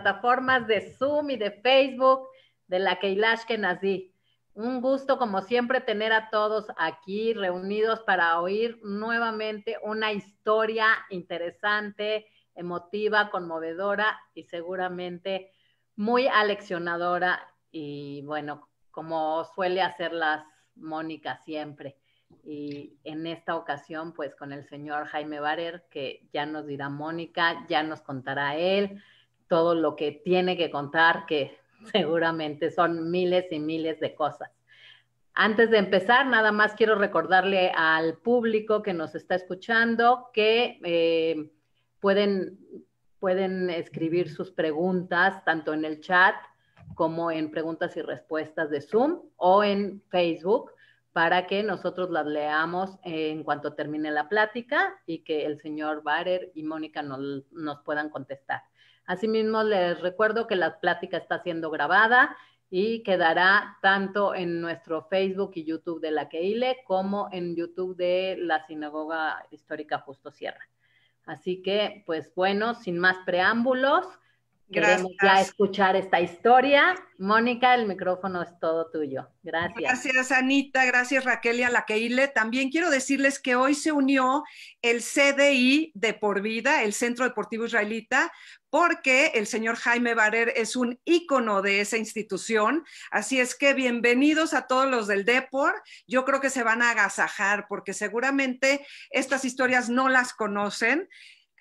plataformas de Zoom y de Facebook de la Keilash nací Un gusto, como siempre, tener a todos aquí reunidos para oír nuevamente una historia interesante, emotiva, conmovedora y seguramente muy aleccionadora y bueno, como suele hacer las Mónica siempre. Y en esta ocasión, pues con el señor Jaime Barer, que ya nos dirá Mónica, ya nos contará él todo lo que tiene que contar, que seguramente son miles y miles de cosas. Antes de empezar, nada más quiero recordarle al público que nos está escuchando que eh, pueden, pueden escribir sus preguntas tanto en el chat como en preguntas y respuestas de Zoom o en Facebook para que nosotros las leamos en cuanto termine la plática y que el señor Barer y Mónica nos puedan contestar. Asimismo, les recuerdo que la plática está siendo grabada y quedará tanto en nuestro Facebook y YouTube de la Keile como en YouTube de la Sinagoga Histórica Justo Sierra. Así que, pues bueno, sin más preámbulos, Gracias. Ya escuchar esta historia. Mónica, el micrófono es todo tuyo. Gracias. Gracias, Anita. Gracias, Raquel y a la Keile. También quiero decirles que hoy se unió el CDI de Por Vida, el Centro Deportivo Israelita, porque el señor Jaime Barer es un ícono de esa institución. Así es que bienvenidos a todos los del Depor. Yo creo que se van a agasajar porque seguramente estas historias no las conocen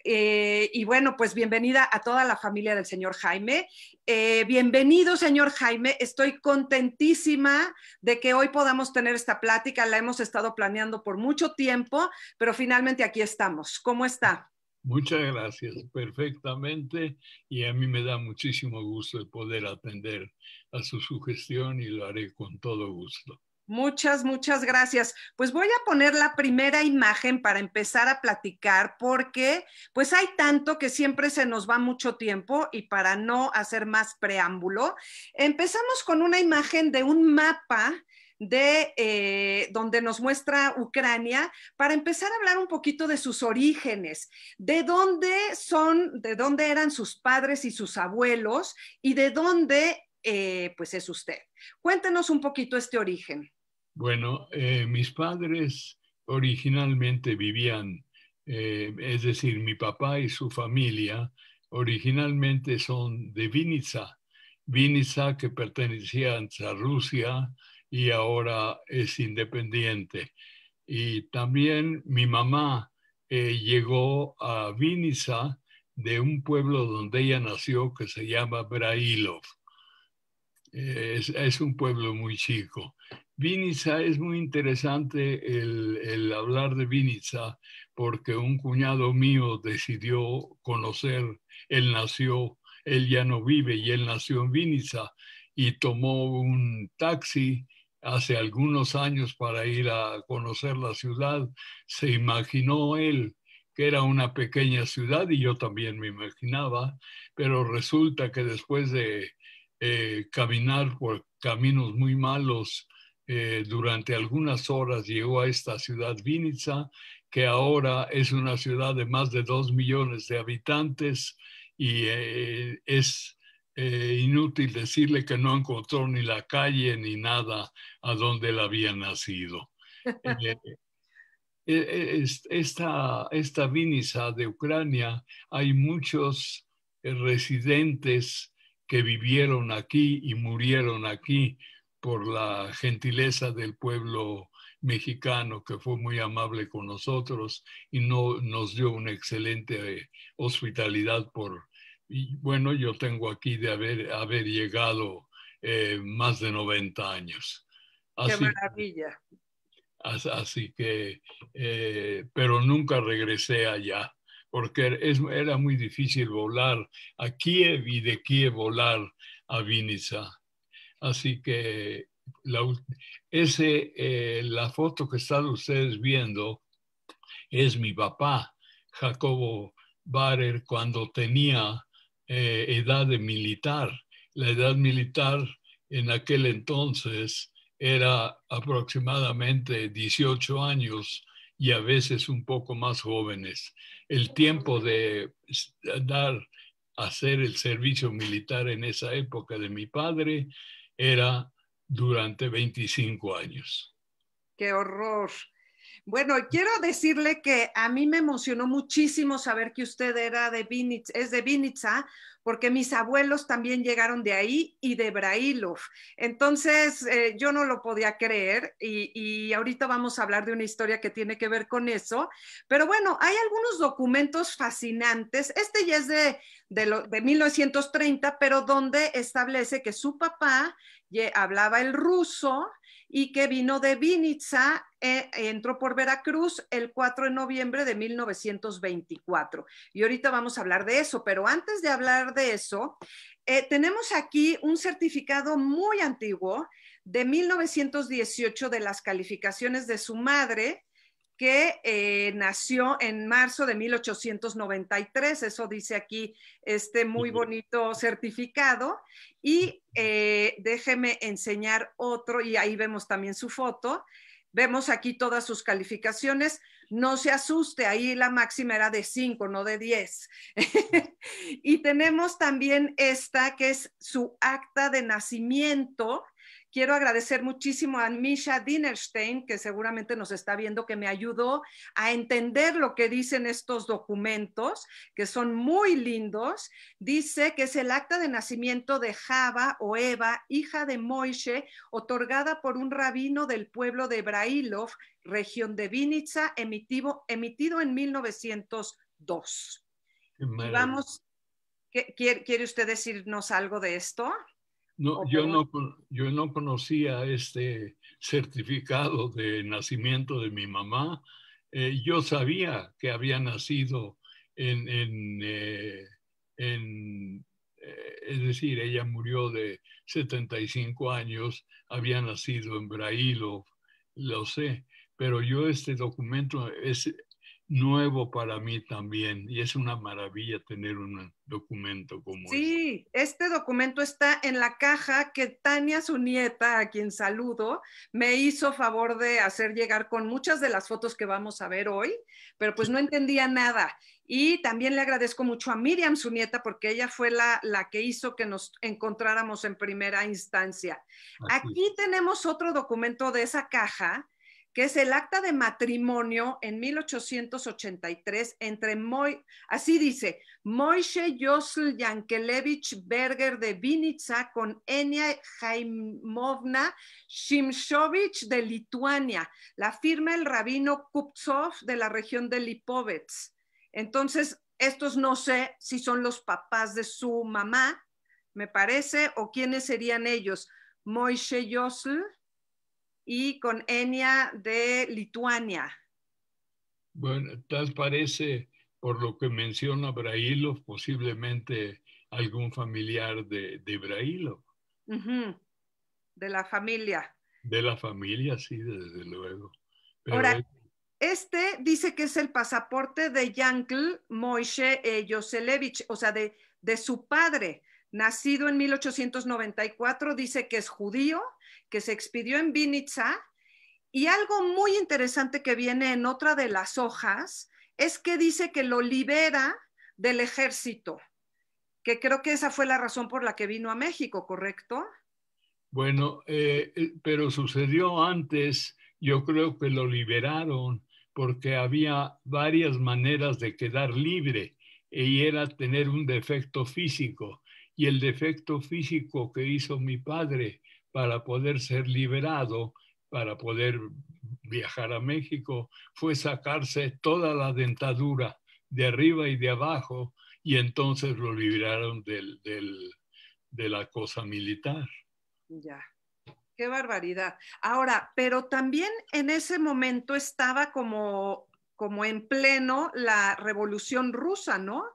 eh, y bueno, pues bienvenida a toda la familia del señor Jaime. Eh, bienvenido, señor Jaime. Estoy contentísima de que hoy podamos tener esta plática. La hemos estado planeando por mucho tiempo, pero finalmente aquí estamos. ¿Cómo está? Muchas gracias, perfectamente. Y a mí me da muchísimo gusto poder atender a su sugestión y lo haré con todo gusto. Muchas, muchas gracias. Pues voy a poner la primera imagen para empezar a platicar porque pues hay tanto que siempre se nos va mucho tiempo y para no hacer más preámbulo, empezamos con una imagen de un mapa de eh, donde nos muestra Ucrania para empezar a hablar un poquito de sus orígenes, de dónde son, de dónde eran sus padres y sus abuelos y de dónde eh, pues es usted. Cuéntenos un poquito este origen. Bueno, eh, mis padres originalmente vivían, eh, es decir, mi papá y su familia originalmente son de Vinica, Vinica que pertenecía a Rusia y ahora es independiente. Y también mi mamá eh, llegó a Vinica de un pueblo donde ella nació que se llama Brailov. es, un pueblo muy chico. Viniza es muy interesante el, hablar de Viniza, porque un cuñado mío decidió conocer, él nació, él ya no vive y él nació en viniza y tomó un taxi hace algunos años para ir a conocer la ciudad. Se imaginó él que era una pequeña ciudad y yo también me imaginaba, pero resulta que después de eh, caminar por caminos muy malos, eh, durante algunas horas llegó a esta ciudad Vinica, que ahora es una ciudad de más de dos millones de habitantes y eh, es eh, inútil decirle que no encontró ni la calle ni nada a donde él había nacido. esta, esta de Ucrania, hay muchos residentes que vivieron aquí y murieron aquí por la gentileza del pueblo mexicano que fue muy amable con nosotros y no, nos dio una excelente eh, hospitalidad por, y bueno, yo tengo aquí de haber, haber llegado eh, más de 90 años. Así, ¡Qué maravilla! Así, que, eh, pero nunca regresé allá porque es, era muy difícil volar a Kiev y de Kiev volar a Viniza. Así que la, ese, eh, la foto que están ustedes viendo es mi papá, Jacobo Barer, cuando tenía eh, edad de militar. La edad militar en aquel entonces era aproximadamente 18 años y a veces un poco más jóvenes. El tiempo de dar, hacer el servicio militar en esa época de mi padre era durante 25 años. ¡Qué horror! Bueno, quiero decirle que a mí me emocionó muchísimo saber que usted era de es de Vinitza, porque mis abuelos también llegaron de ahí y de Brailov. Entonces, eh, yo no lo podía creer y, ahorita vamos a hablar de una historia que tiene que ver con eso. Pero bueno, hay algunos documentos fascinantes. Este ya es de, de, de 1930, pero donde establece que su papá hablaba el ruso y que vino de Vinitsa, eh, entró por Veracruz el 4 de noviembre de 1924. Y ahorita vamos a hablar de eso, pero antes de hablar de eso, eh, tenemos aquí un certificado muy antiguo de 1918 de las calificaciones de su madre, que eh, nació en marzo de 1893, eso dice aquí este muy bonito certificado, y eh, déjeme enseñar otro, y ahí vemos también su foto, vemos aquí todas sus calificaciones, no se asuste, ahí la máxima era de 5, no de 10. y tenemos también esta, que es su acta de nacimiento, Quiero agradecer muchísimo a Misha Dinerstein, que seguramente nos está viendo, que me ayudó a entender lo que dicen estos documentos, que son muy lindos. Dice que es el acta de nacimiento de Java o Eva, hija de Moishe, otorgada por un rabino del pueblo de Brailov, región de Vinitsa, emitido, en 1902. vamos, ¿quiere usted decirnos algo de esto? No, yo, no, yo no conocía este certificado de nacimiento de mi mamá. Eh, yo sabía que había nacido en, en, eh, eh, es decir, ella murió de 75 años, había nacido en Brailov, lo sé, pero yo este documento, es, nuevo para mí también y es una maravilla tener un documento como este. Sí, este documento está en la caja que Tania, su nieta, a quien saludo, me hizo favor de hacer llegar con muchas de las fotos que vamos a ver hoy, pero pues no entendía nada. Y también le agradezco mucho a Miriam, su nieta, porque ella fue la, la que hizo que nos encontráramos en primera instancia. Aquí tenemos otro documento de esa caja que es el acta de matrimonio en 1883 entre Moi, así dice, Moishe Yosel Yankelevich Berger de Vinica con Enya Jaimovna Shimshovich de Lituania. La firma el rabino Kuptsov de la región de Lipovets. Entonces, estos no sé si son los papás de su mamá, me parece, o quiénes serían ellos. Moishe Yosel y con Enia de Lituania. Bueno, tal parece, por lo que menciona Brailov, posiblemente algún familiar de, de De la familia. De la familia, sí, desde luego. Ahora, este dice que es el pasaporte de Yankl Moishe eh, Yoselevich, o sea, de, de su padre, nacido en 1894, dice que es judío, que se expidió en Vinica. Y algo muy interesante que viene en otra de las hojas es que dice que lo libera del ejército, que creo que esa fue la razón por la que vino a México, ¿correcto? Bueno, eh, eh, pero sucedió antes, yo creo que lo liberaron porque había varias maneras de quedar libre eh, y era tener un defecto físico. Y el defecto físico que hizo mi padre para poder ser liberado, para poder viajar a México, fue sacarse toda la dentadura de arriba y de abajo y entonces lo liberaron del, de la cosa militar. Ya, qué barbaridad. Ahora, pero también en ese momento estaba como, como en pleno la revolución rusa, ¿no?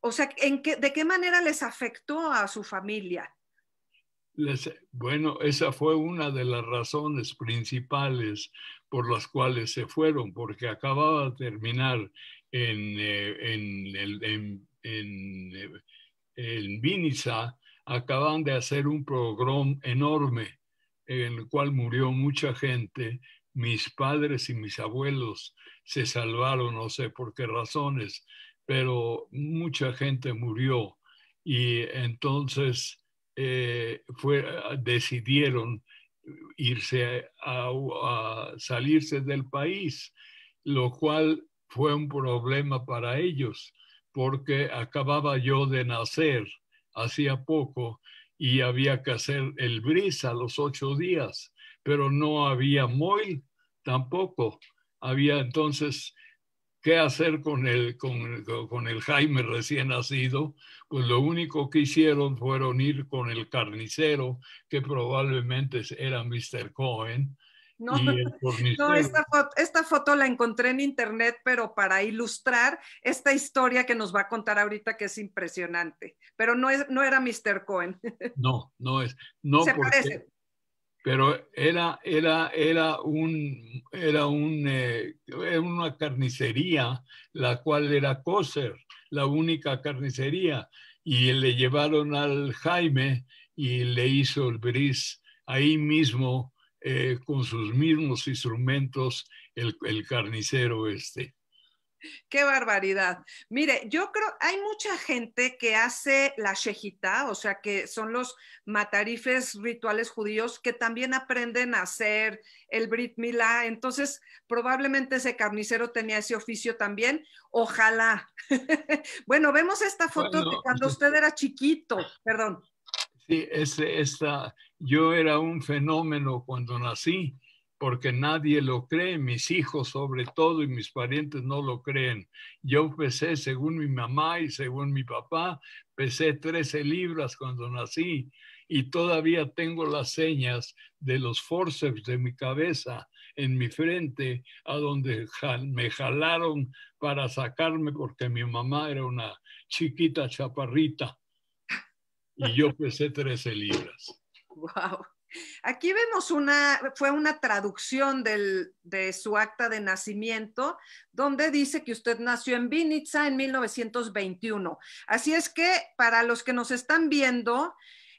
O sea, ¿en ¿de qué manera les afectó a su familia? bueno, esa fue una de las razones principales por las cuales se fueron, porque acababa de terminar en, eh, en, el, en, eh, en, Viniza, acaban de hacer un programa enorme en el cual murió mucha gente. Mis padres y mis abuelos se salvaron, no sé por qué razones, pero mucha gente murió. Y entonces eh, ah, decidieron irse a, salirse del país, lo cual fue un problema para ellos, porque acababa yo de nacer hacía poco y había que hacer el brisa los ocho días, pero no había moil tampoco. Había entonces qué hacer con el, con, con el Jaime recién nacido, pues lo único que hicieron fueron ir con el carnicero, que probablemente era Mr. Cohen, no, esta, foto, la encontré en internet, pero para ilustrar esta historia que nos va a contar ahorita que es impresionante. Pero no, es, no era Mr. Cohen. No, no es. No Se parece pero era, eh, era, una carnicería, la cual era Coser, la única carnicería, y le llevaron al Jaime y le hizo el bris ahí mismo eh, con sus mismos instrumentos el carnicero este. Qué barbaridad. Mire, yo creo, hay mucha gente que hace la shejita, o sea, que son los matarifes rituales judíos que también aprenden a hacer el Brit Milá. Entonces, probablemente ese carnicero tenía ese oficio también. Ojalá. bueno, vemos esta foto de cuando usted era chiquito, perdón. Sí, esta, yo era un fenómeno cuando nací porque nadie lo cree, mis hijos sobre todo y mis parientes no lo creen. Yo pesé, según mi mamá y según mi papá, pesé 13 libras cuando nací y todavía tengo las señas de los forceps de mi cabeza en mi frente, a donde me jalaron para sacarme porque mi mamá era una chiquita chaparrita y yo pesé 13 libras. Wow. Aquí vemos una, fue una traducción de su acta de nacimiento, donde dice que usted nació en Vinitsa en 1921. Así es que para los que nos están viendo,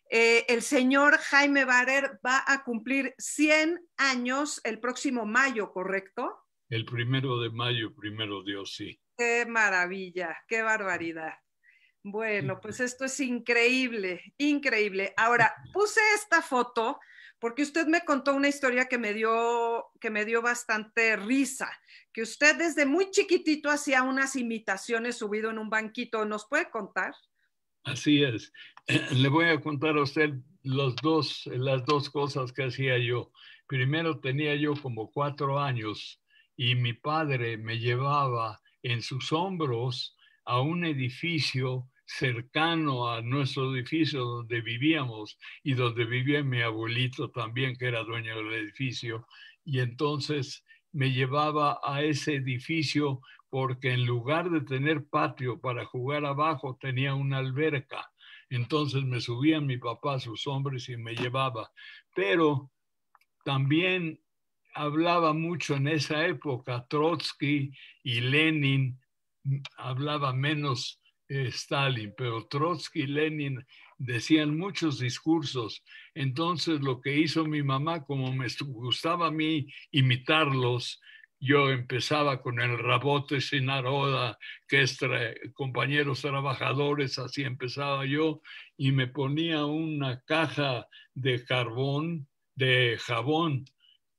eh, el señor Jaime Barer va a cumplir 100 años el próximo mayo, ¿correcto? El primero de mayo, primero Dios, sí. Qué maravilla, qué barbaridad. Bueno, pues esto es increíble, increíble. Ahora, puse esta foto porque usted me contó una historia que me dio, que me dio bastante risa, que usted desde muy chiquitito hacía unas imitaciones subido en un banquito. ¿Nos puede contar? Así es. Le voy a contar a usted los dos, las dos cosas que hacía yo. Primero tenía yo como cuatro años y mi padre me llevaba en sus hombros a un edificio cercano a nuestro edificio donde vivíamos y donde vivía mi abuelito también, que era dueño del edificio. Y entonces me llevaba a ese edificio porque en lugar de tener patio para jugar abajo, tenía una alberca. Entonces me subían mi papá, sus hombres, y me llevaba. Pero también hablaba mucho en esa época Trotsky y Lenin, hablaba menos Stalin, pero Trotsky y Lenin decían muchos discursos. Entonces lo que hizo mi mamá, como me gustaba a mí imitarlos, yo empezaba con el rabote sin aroda, que es compañeros trabajadores, así empezaba yo, y me ponía una caja de carbón, de jabón,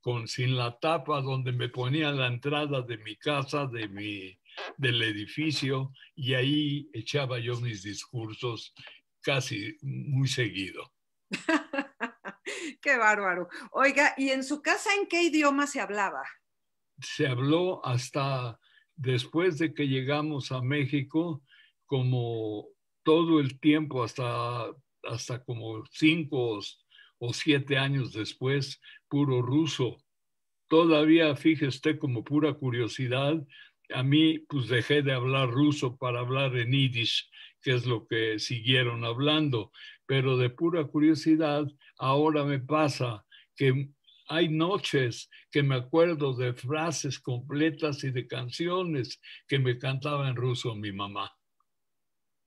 con, sin la tapa, donde me ponía la entrada de mi casa, de mi del edificio y ahí echaba yo mis discursos casi muy seguido. qué bárbaro. Oiga, ¿y en su casa en qué idioma se hablaba? Se habló hasta después de que llegamos a México, como todo el tiempo, hasta, hasta como cinco o siete años después, puro ruso. Todavía, fíjese como pura curiosidad, a mí pues dejé de hablar ruso para hablar en yiddish, que es lo que siguieron hablando, pero de pura curiosidad ahora me pasa que hay noches que me acuerdo de frases completas y de canciones que me cantaba en ruso mi mamá.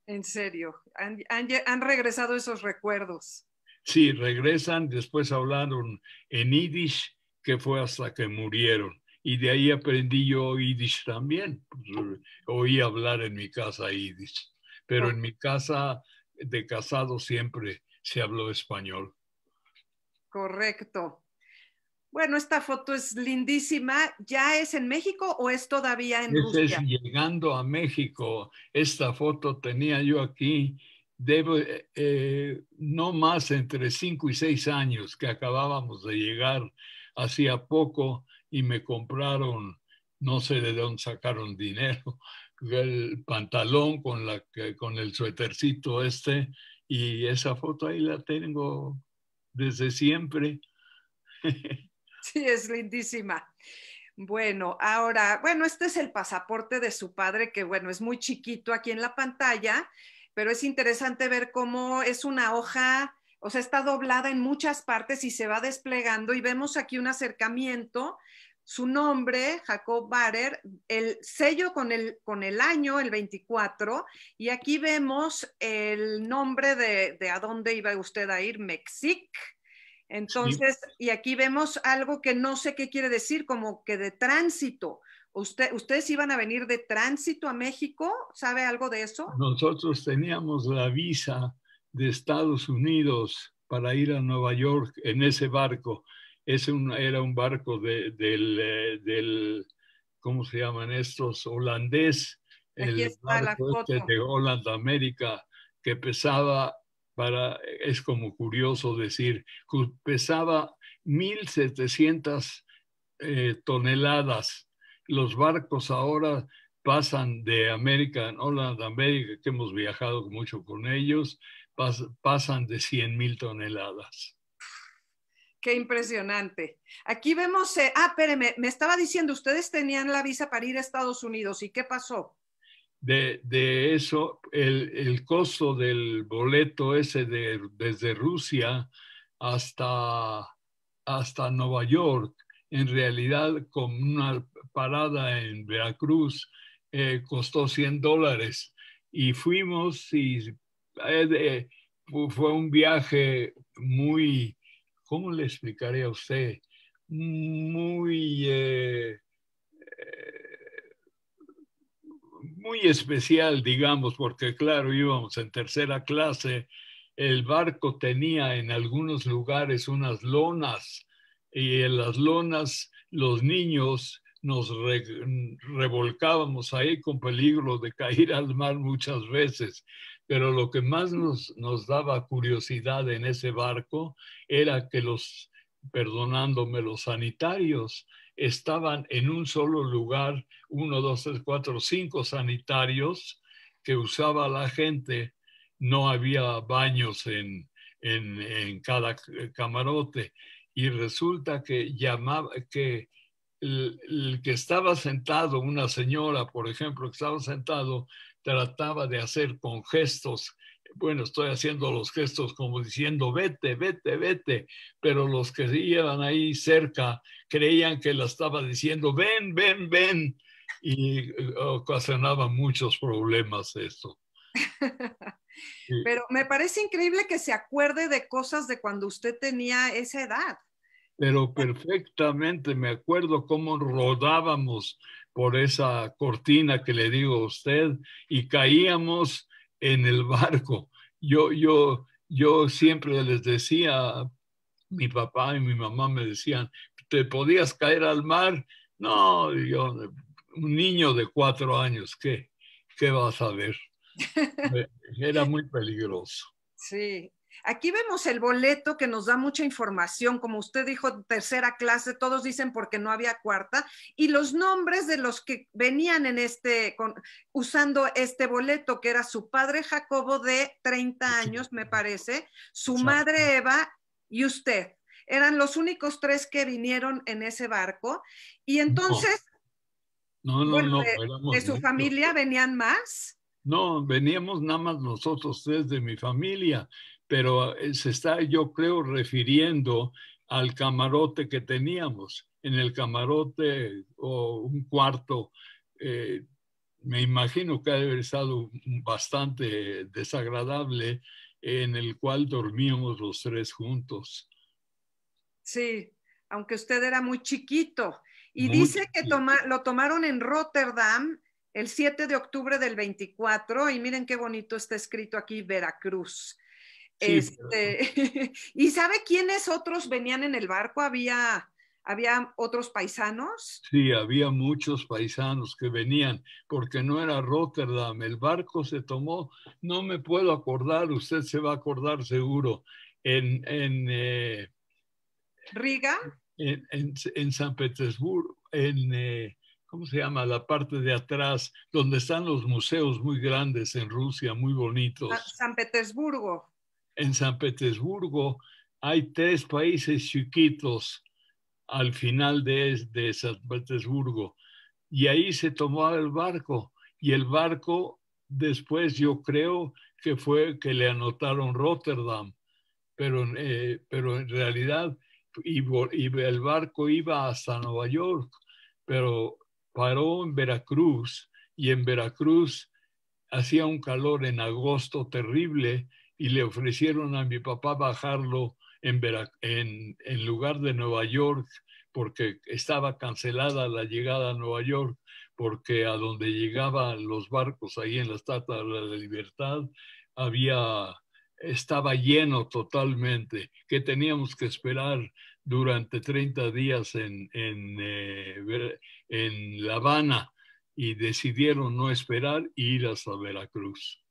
En serio, han, regresado esos recuerdos. Sí, regresan, después hablaron en yiddish, que fue hasta que murieron y de ahí aprendí yo Yiddish también. Pues, oí hablar en mi casa Yiddish, pero en mi casa de casado siempre se habló español. Correcto. Bueno, esta foto es lindísima. ¿Ya es en México o es todavía en Rusia? Es llegando a México. Esta foto tenía yo aquí, debo, eh, eh, no más entre cinco y seis años que acabábamos de llegar. Hacía poco y me compraron, no sé de dónde sacaron dinero, el pantalón con, la, con el suétercito este y esa foto ahí la tengo desde siempre. Sí, es lindísima. Bueno, ahora, bueno, este es el pasaporte de su padre, que bueno, es muy chiquito aquí en la pantalla, pero es interesante ver cómo es una hoja o sea, está doblada en muchas partes y se va desplegando y vemos aquí un acercamiento. Su nombre, Jacob Barer, el sello con el, con el año, el 24, y aquí vemos el nombre de, a dónde iba usted a ir, Mexic. Entonces, y aquí vemos algo que no sé qué quiere decir, como que de tránsito. Usted, ¿Ustedes iban a venir de tránsito a México? ¿Sabe algo de eso? Nosotros teníamos la visa de Estados Unidos para ir a Nueva York en ese barco. Ese era un barco de, del, eh, del, ¿cómo se llaman estos? Holandés. Aquí el barco este de Holland América que pesaba, para, es como curioso decir, pesaba 1.700 eh, toneladas. Los barcos ahora pasan de América, Holland América, que hemos viajado mucho con ellos, pasan de mil toneladas. Qué impresionante. Aquí vemos, eh, ah, espéreme, me estaba diciendo, ustedes tenían la visa para ir a Estados Unidos, ¿y qué pasó? De, eso, el, costo del boleto ese de, desde Rusia hasta, hasta Nueva York, en realidad con una parada en Veracruz, eh, costó 100 dólares. Y fuimos y eh, fue un viaje muy, ¿cómo le explicaré a usted? Muy, eh, muy especial, digamos, porque claro, íbamos en tercera clase, el barco tenía en algunos lugares unas lonas y en las lonas los niños nos revolcábamos ahí con peligro de caer al mar muchas veces pero lo que más nos, nos daba curiosidad en ese barco era que los, perdonándome, los sanitarios estaban en un solo lugar, uno, dos, tres, cuatro, cinco sanitarios que usaba la gente. No había baños en, en, cada camarote. Y resulta que llamaba, que el, que estaba sentado, una señora, por ejemplo, que estaba sentado, trataba de hacer con gestos, bueno, estoy haciendo los gestos como diciendo, vete, vete, vete, pero los que iban ahí cerca creían que la estaba diciendo, ven, ven, ven, y eh, ocasionaba muchos problemas esto. Pero me parece increíble que se acuerde de cosas de cuando usted tenía esa edad. Pero perfectamente me acuerdo cómo rodábamos por esa cortina que le digo a usted y caíamos en el barco. Yo, yo, yo siempre les decía, mi papá y mi mamá me decían, ¿te podías caer al mar? No, yo, un niño de cuatro años, ¿qué, qué vas a ver? Eh, era muy peligroso. Sí, Aquí vemos el boleto que nos da mucha información, como usted dijo, tercera clase, todos dicen porque no había cuarta, y los nombres de los que venían en este, usando este boleto, que era su padre Jacobo de 30 años, me parece, su madre Eva y usted. Eran los únicos tres que vinieron en ese barco. Y entonces, no, de, su familia venían más. No, veníamos nada más nosotros tres de mi familia, pero eh, se está, yo creo, refiriendo al camarote que teníamos. En el camarote o un cuarto, eh, me imagino que ha haber estado bastante desagradable, en el cual dormíamos los tres juntos. Sí, aunque usted era muy chiquito. Y dice que lo tomaron en Rotterdam el 7 de octubre del 24, y miren qué bonito está escrito aquí Veracruz. Pues, este, ¿Y sabe quiénes otros venían en el barco? Había, había otros paisanos. Sí, había muchos paisanos que venían, porque no era Rotterdam. El barco se tomó, no me puedo acordar, usted se va a acordar seguro, en... Eh, Riga. En, San Petersburgo, en... Eh, ¿cómo se llama? La parte de atrás, donde están los museos muy grandes en Rusia, muy bonitos. San Petersburgo en San Petersburgo hay tres países chiquitos al final de, de San Petersburgo. Y ahí se tomó el barco. Y el barco después yo creo que fue que le anotaron Rotterdam. Pero, eh, pero en realidad el barco iba hasta Nueva York, pero paró en Veracruz y en Veracruz hacía un calor en agosto terrible y le ofrecieron a mi papá bajarlo en, en, lugar de Nueva York, porque estaba cancelada la llegada a Nueva York, porque a donde llegaban los barcos ahí en la Estatua de la Libertad había estaba lleno totalmente, que teníamos que esperar durante 30 días en, en, eh, en La Habana y decidieron no esperar e ir hasta Veracruz.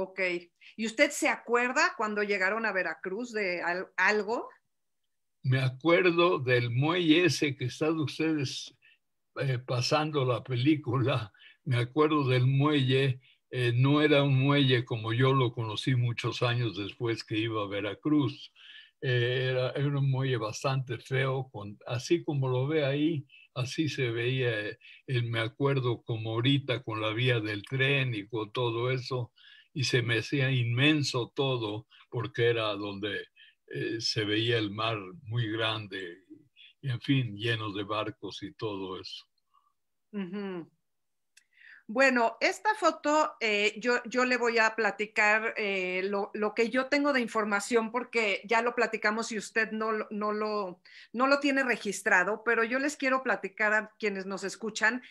Ok. ¿Y usted se acuerda cuando llegaron a Veracruz de algo? Me acuerdo del muelle ese que están ustedes eh, pasando la película. Me acuerdo del muelle. Eh, no era un muelle como yo lo conocí muchos años después que iba a Veracruz. Eh, era, un muelle bastante feo, así como lo ve ahí, así se veía, el me acuerdo como ahorita con la vía del tren y con todo eso, y se me hacía inmenso todo porque era donde eh, se veía el mar muy grande y, en fin, lleno de barcos y todo eso. Bueno, esta foto eh, yo, yo, le voy a platicar eh, lo, que yo tengo de información porque ya lo platicamos y usted no, no, lo, no lo tiene registrado, pero yo les quiero platicar a quienes nos escuchan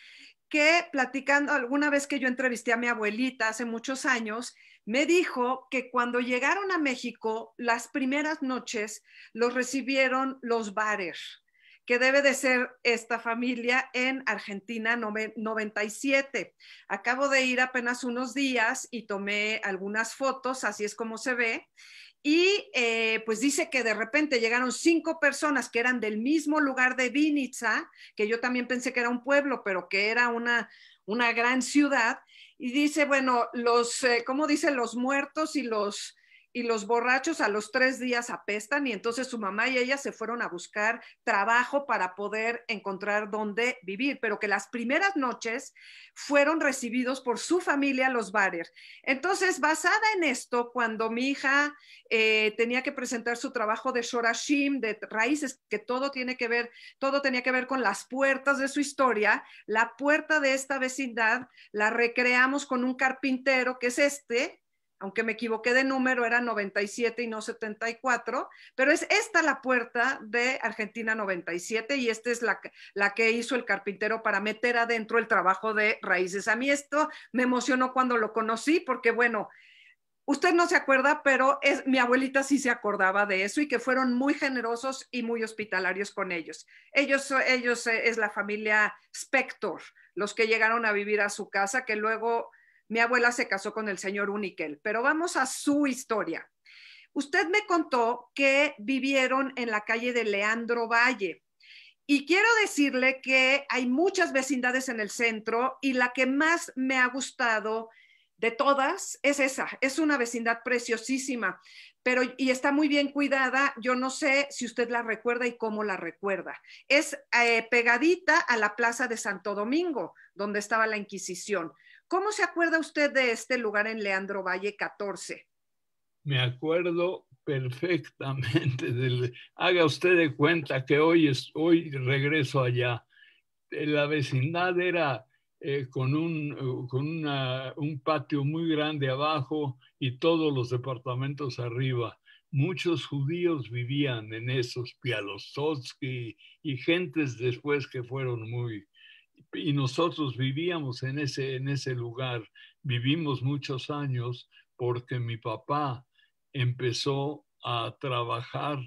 que platicando alguna vez que yo entrevisté a mi abuelita hace muchos años, me dijo que cuando llegaron a México, las primeras noches los recibieron los bares, que debe de ser esta familia en Argentina 97. Acabo de ir apenas unos días y tomé algunas fotos, así es como se ve. Y eh, pues dice que de repente llegaron cinco personas que eran del mismo lugar de Vinica, que yo también pensé que era un pueblo, pero que era una, una gran ciudad. Y dice, bueno, los, eh, ¿cómo dice? Los muertos y los y los borrachos a los tres días apestan y entonces su mamá y ella se fueron a buscar trabajo para poder encontrar dónde vivir, pero que las primeras noches fueron recibidos por su familia los bares. Entonces, basada en esto, cuando mi hija eh, tenía que presentar su trabajo de Shorashim, de raíces, que todo tiene que ver, todo tenía que ver con las puertas de su historia, la puerta de esta vecindad la recreamos con un carpintero que es este, aunque me equivoqué de número, era 97 y no 74, pero es esta la puerta de Argentina 97 y esta es la, la que hizo el carpintero para meter adentro el trabajo de raíces. A mí esto me emocionó cuando lo conocí porque, bueno, usted no se acuerda, pero es, mi abuelita sí se acordaba de eso y que fueron muy generosos y muy hospitalarios con ellos. Ellos, ellos eh, es la familia Spector, los que llegaron a vivir a su casa, que luego mi abuela se casó con el señor Uniquel, pero vamos a su historia. Usted me contó que vivieron en la calle de Leandro Valle. Y quiero decirle que hay muchas vecindades en el centro y la que más me ha gustado de todas es esa. Es una vecindad preciosísima, pero y está muy bien cuidada. Yo no sé si usted la recuerda y cómo la recuerda. Es eh, pegadita a la Plaza de Santo Domingo, donde estaba la Inquisición. ¿Cómo se acuerda usted de este lugar en Leandro Valle 14? Me acuerdo perfectamente. haga usted de cuenta que hoy, es, hoy regreso allá. Eh, la vecindad era eh, con, un, uh, con un patio muy grande abajo y todos los departamentos arriba. Muchos judíos vivían en esos Pialosotsky y gentes después que fueron muy, y nosotros vivíamos en ese, en ese lugar, vivimos muchos años porque mi papá empezó a trabajar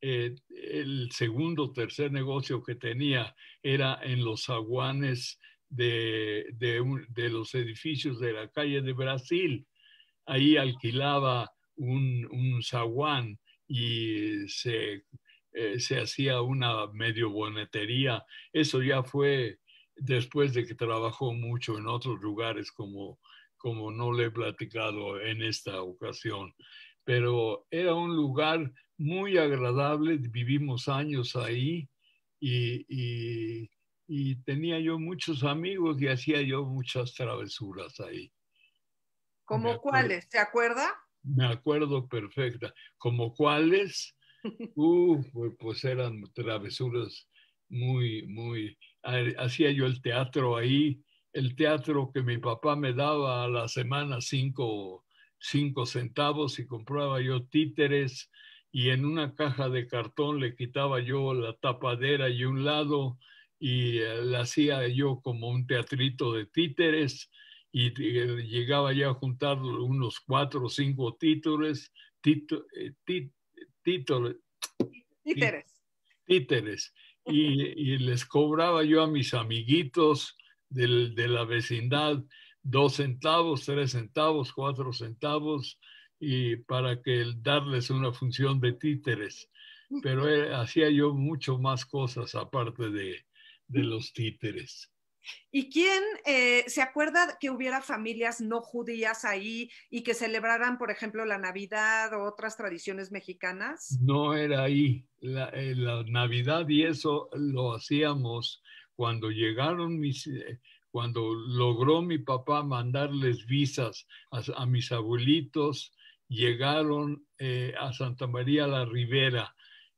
eh, el segundo, tercer negocio que tenía era en los saguanes de, de, los edificios de la calle de Brasil. Ahí alquilaba un, un zaguán y se, eh, se hacía una medio bonetería. Eso ya fue después de que trabajó mucho en otros lugares, como, como no le he platicado en esta ocasión. Pero era un lugar muy agradable, vivimos años ahí y, y, tenía yo muchos amigos y hacía yo muchas travesuras ahí. cómo cuáles? ¿Te acuerda? Me acuerdo perfecta. cómo cuáles? Uh, pues, pues eran travesuras muy, muy, eh, hacía yo el teatro ahí, el teatro que mi papá me daba a la semana cinco, cinco centavos y compraba yo títeres y en una caja de cartón le quitaba yo la tapadera y un lado y eh, la hacía yo como un teatrito de títeres y eh, llegaba ya a juntar unos cuatro o cinco títeres, títeres, títeres y, les cobraba yo a mis amiguitos del, de la vecindad dos centavos, tres centavos, cuatro centavos, y para que darles una función de títeres. Pero eh, hacía yo mucho más cosas aparte de, de los títeres. ¿Y quién eh, se acuerda que hubiera familias no judías ahí y que celebraran, por ejemplo, la Navidad o otras tradiciones mexicanas? No era ahí. La, eh, Navidad y eso lo hacíamos cuando llegaron mis, eh, cuando logró mi papá mandarles visas a mis abuelitos, llegaron a Santa María la Ribera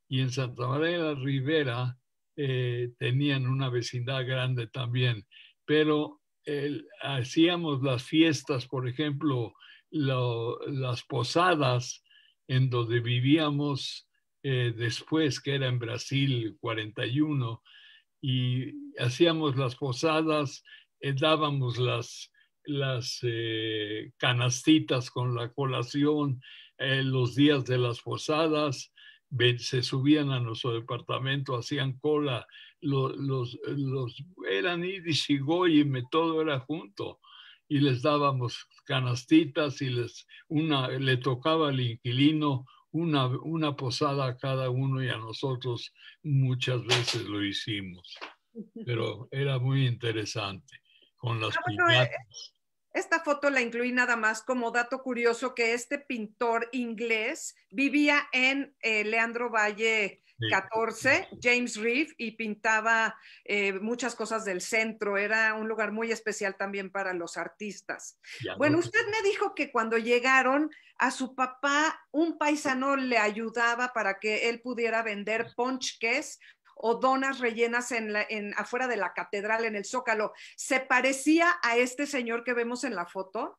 y en Santa María la Ribera eh, tenían una vecindad grande también, pero hacíamos las fiestas, por ejemplo, las posadas en donde vivíamos eh, después, que era en Brasil 41, y hacíamos las posadas, eh, dábamos las, las canastitas con la colación los días de las posadas, se subían a nuestro departamento, hacían cola, los, los, eran iris y Goyim, todo era junto. Y les dábamos canastitas y les, una, le tocaba al inquilino una, una posada a cada uno y a nosotros muchas veces lo hicimos. Pero era muy interesante con las ah, eh, esta foto la incluí nada más como dato curioso que este pintor inglés vivía en eh, Leandro Valle 14, James Reeve, y pintaba eh, muchas cosas del centro. Era un lugar muy especial también para los artistas. bueno, usted me dijo que cuando llegaron a su papá, un paisano le ayudaba para que él pudiera vender ponchques o donas rellenas en, en afuera de la catedral, en el zócalo. ¿Se parecía a este señor que vemos en la foto?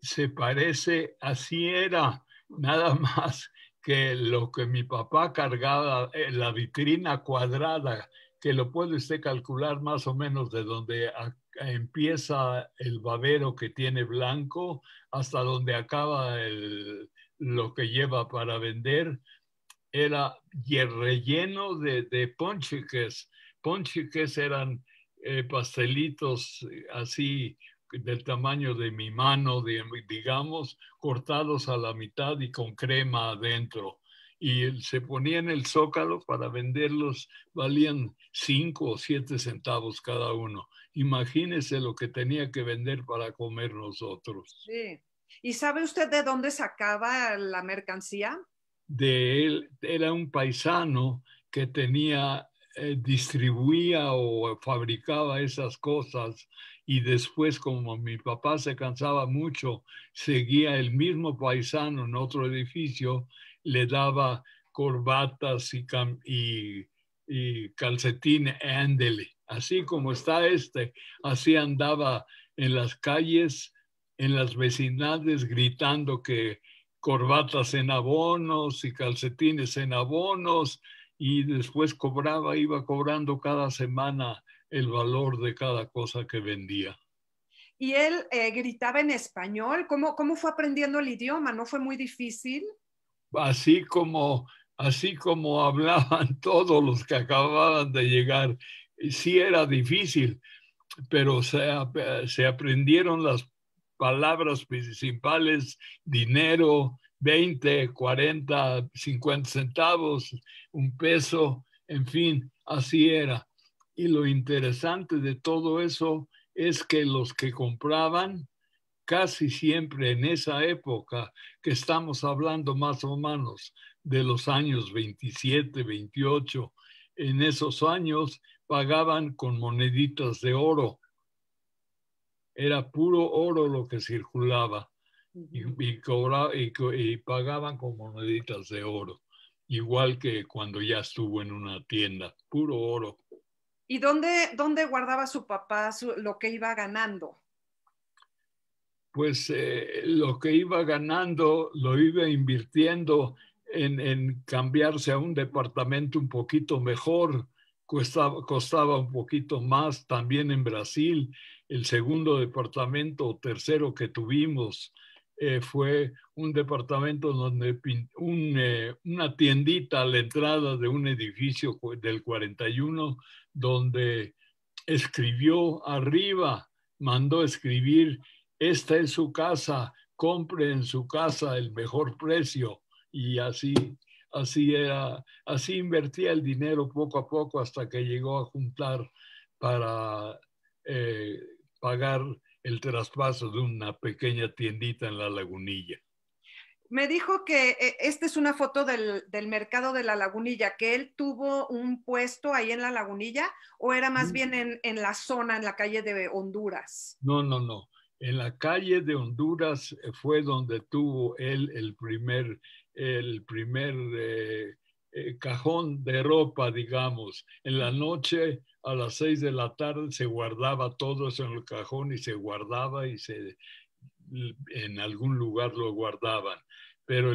Se parece, así era, nada más que lo que mi papá cargaba, en la vitrina cuadrada, que lo puede usted calcular más o menos de donde empieza el babero que tiene blanco hasta donde acaba lo que lleva para vender, era relleno de, ponchiques. Ponchiques eran eh, pastelitos eh, así del tamaño de mi mano, digamos, cortados a la mitad y con crema adentro. Y se ponía en el zócalo para venderlos, valían cinco o siete centavos cada uno. Imagínese lo que tenía que vender para comer nosotros. Sí. ¿Y sabe usted de dónde sacaba la mercancía? de él era un paisano que tenía, eh, distribuía o fabricaba esas cosas y después como mi papá se cansaba mucho, seguía el mismo paisano en otro edificio, le daba corbatas y, y, y calcetín, Así como está este, así andaba en las calles, en las vecindades, gritando que corbatas en abonos y calcetines en abonos y después cobraba, iba cobrando cada semana el valor de cada cosa que vendía. ¿Y él eh, gritaba en español? ¿Cómo, ¿Cómo fue aprendiendo el idioma? ¿No fue muy difícil? Así como, así como hablaban todos los que acababan de llegar, sí era difícil, pero se, se aprendieron las palabras principales, dinero, 20, 40, 50 centavos, un peso, en fin, así era. Y lo interesante de todo eso es que los que compraban casi siempre en esa época, que estamos hablando más o menos de los años 27, 28, en esos años pagaban con moneditas de oro era puro oro lo que circulaba y, cobraba, y, pagaban con moneditas de oro, igual que cuando ya estuvo en una tienda, puro oro. ¿Y dónde, dónde guardaba su papá lo que iba ganando? Pues eh, lo que iba ganando lo iba invirtiendo en, en, cambiarse a un departamento un poquito mejor, costaba, costaba un poquito más también en Brasil el segundo departamento o tercero que tuvimos eh, fue un departamento donde eh, una tiendita a la entrada de un edificio del 41 donde escribió arriba, mandó escribir, esta es su casa, compre en su casa el mejor precio y así así era, así invertía el dinero poco a poco hasta que llegó a juntar para eh, pagar el traspaso de una pequeña tiendita en la lagunilla. Me dijo que eh, esta es una foto del, mercado de la lagunilla, que él tuvo un puesto ahí en la lagunilla o era más mm. bien en, la zona, en la calle de Honduras. No, no, no. En la calle de Honduras eh, fue donde tuvo él el primer, el primer eh, eh, cajón de ropa, digamos. En la noche a las seis de la tarde se guardaba todo eso en el cajón y se guardaba y se en algún lugar lo guardaban. Pero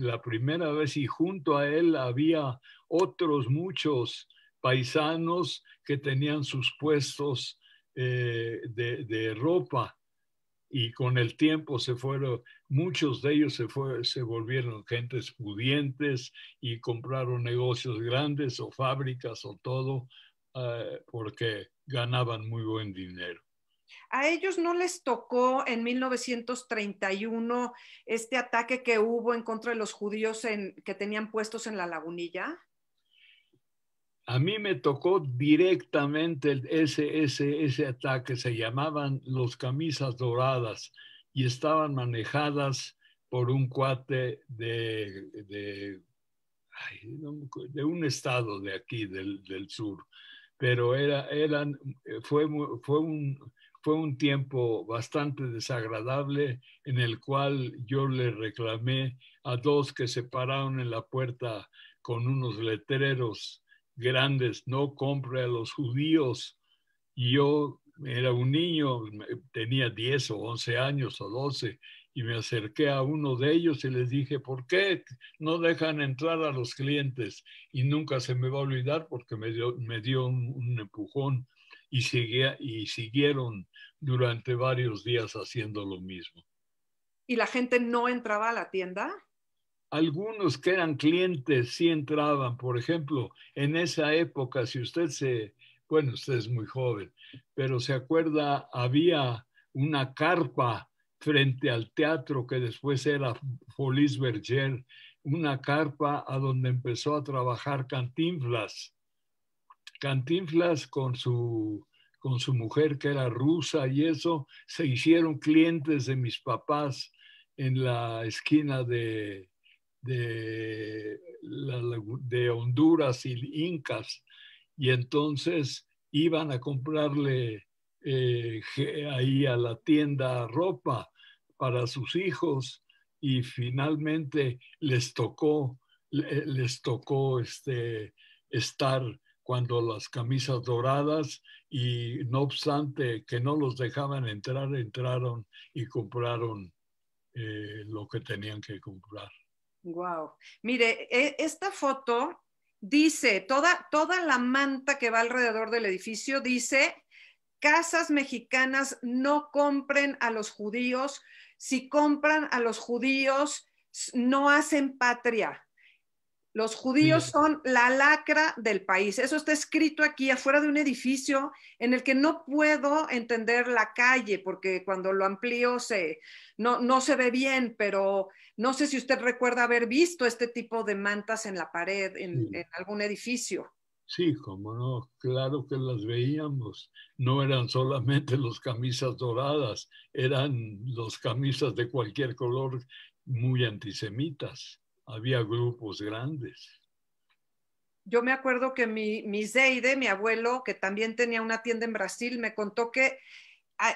la primera vez y junto a él había otros muchos paisanos que tenían sus puestos eh, de ropa y con el tiempo se fueron, muchos de ellos se, se volvieron gentes pudientes y compraron negocios grandes o fábricas o todo eh, porque ganaban muy buen dinero. A ellos no les tocó en 1931 este ataque que hubo en contra de los judíos que tenían puestos en la lagunilla a mí me tocó directamente ese, ese, ese ataque. Se llamaban los camisas doradas y estaban manejadas por un cuate de, de, un estado de aquí, del, sur. Pero era, eran, eh, fue, fue, un, fue un tiempo bastante desagradable en el cual yo le reclamé a dos que se pararon en la puerta con unos letreros grandes, no compre a los judíos. Y yo era un niño, tenía 10 o 11 años o 12, y me acerqué a uno de ellos y les dije, ¿por qué no dejan entrar a los clientes? Y nunca se me va a olvidar porque me dio, me dio un, empujón y, y siguieron durante varios días haciendo lo mismo. ¿Y la gente no entraba a la tienda? algunos que eran clientes sí entraban, por ejemplo, en esa época, si usted se, bueno, usted es muy joven, pero se acuerda, había una carpa frente al teatro que después era Folies Berger, una carpa a donde empezó a trabajar Cantinflas. Cantinflas con su, con su mujer que era rusa y eso, se hicieron clientes de mis papás en la esquina de, de, de Honduras y incas, y entonces iban a comprarle eh, ahí a la tienda ropa para sus hijos y finalmente les tocó les tocó este estar cuando las camisas doradas y no obstante que no los dejaban entrar entraron y compraron eh, lo que tenían que comprar Wow. Mire, e, esta foto dice, toda, toda la manta que va alrededor del edificio dice, casas mexicanas no compren a los judíos, si compran a los judíos, no hacen patria. Los judíos son la lacra del país. Eso está escrito aquí afuera de un edificio en el que no puedo entender la calle porque cuando lo amplío no, se ve bien, pero no sé si usted recuerda haber visto este tipo de mantas en la pared, en, algún edificio. Sí, como no, claro que las veíamos. No eran solamente las camisas doradas, eran los camisas de cualquier color muy antisemitas había grupos grandes. Yo me acuerdo que mi, mi Zeide, mi abuelo, que también tenía una tienda en Brasil, me contó que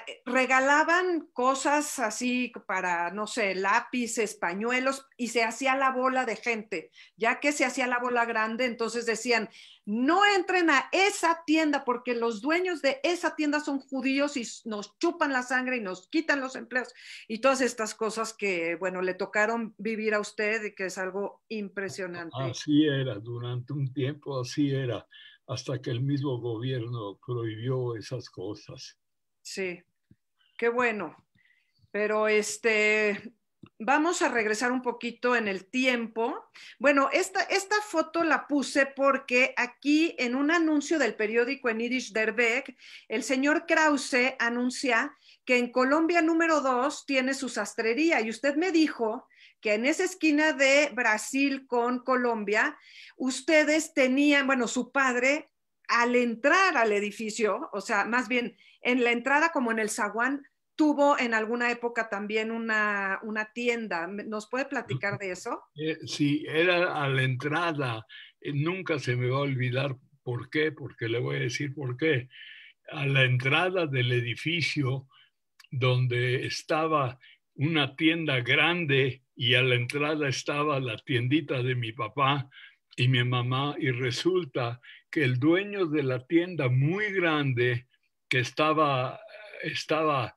eh, regalaban cosas así para, no sé, lápices, pañuelos, y se hacía la bola de gente. Ya que se hacía la bola grande, entonces decían, no entren a esa tienda porque los dueños de esa tienda son judíos y nos chupan la sangre y nos quitan los empleos y todas estas cosas que, bueno, le tocaron vivir a usted y que es algo impresionante. Así era, durante un tiempo así era, hasta que el mismo gobierno prohibió esas cosas. Sí, qué bueno. Pero este, vamos a regresar un poquito en el tiempo. Bueno, esta, esta foto la puse porque aquí en un anuncio del periódico en Irish Derbeck, el señor Krause anuncia que en Colombia número 2 tiene su sastrería y usted me dijo que en esa esquina de Brasil con Colombia, ustedes tenían, bueno, su padre al entrar al edificio, o sea, más bien en la entrada como en el zaguán tuvo en alguna época también una, una tienda. ¿Nos puede platicar de eso? Eh, sí, era a la entrada. Eh, nunca se me va a olvidar por qué, porque le voy a decir por qué. A la entrada del edificio donde estaba una tienda grande y a la entrada estaba la tiendita de mi papá y mi mamá y resulta que el dueño de la tienda muy grande que estaba, estaba,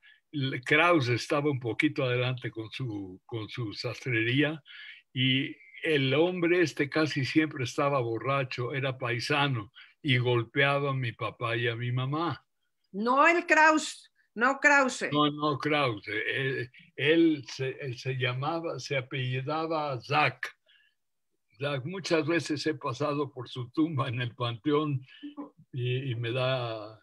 Kraus estaba un poquito adelante con su, con su sastrería y el hombre este casi siempre estaba borracho, era paisano y golpeaba a mi papá y a mi mamá. No el Kraus no Krause. No, no Krause. Eh, eh, él, se, llamaba, se apellidaba Zack. Muchas veces he pasado por su tumba en el panteón y me da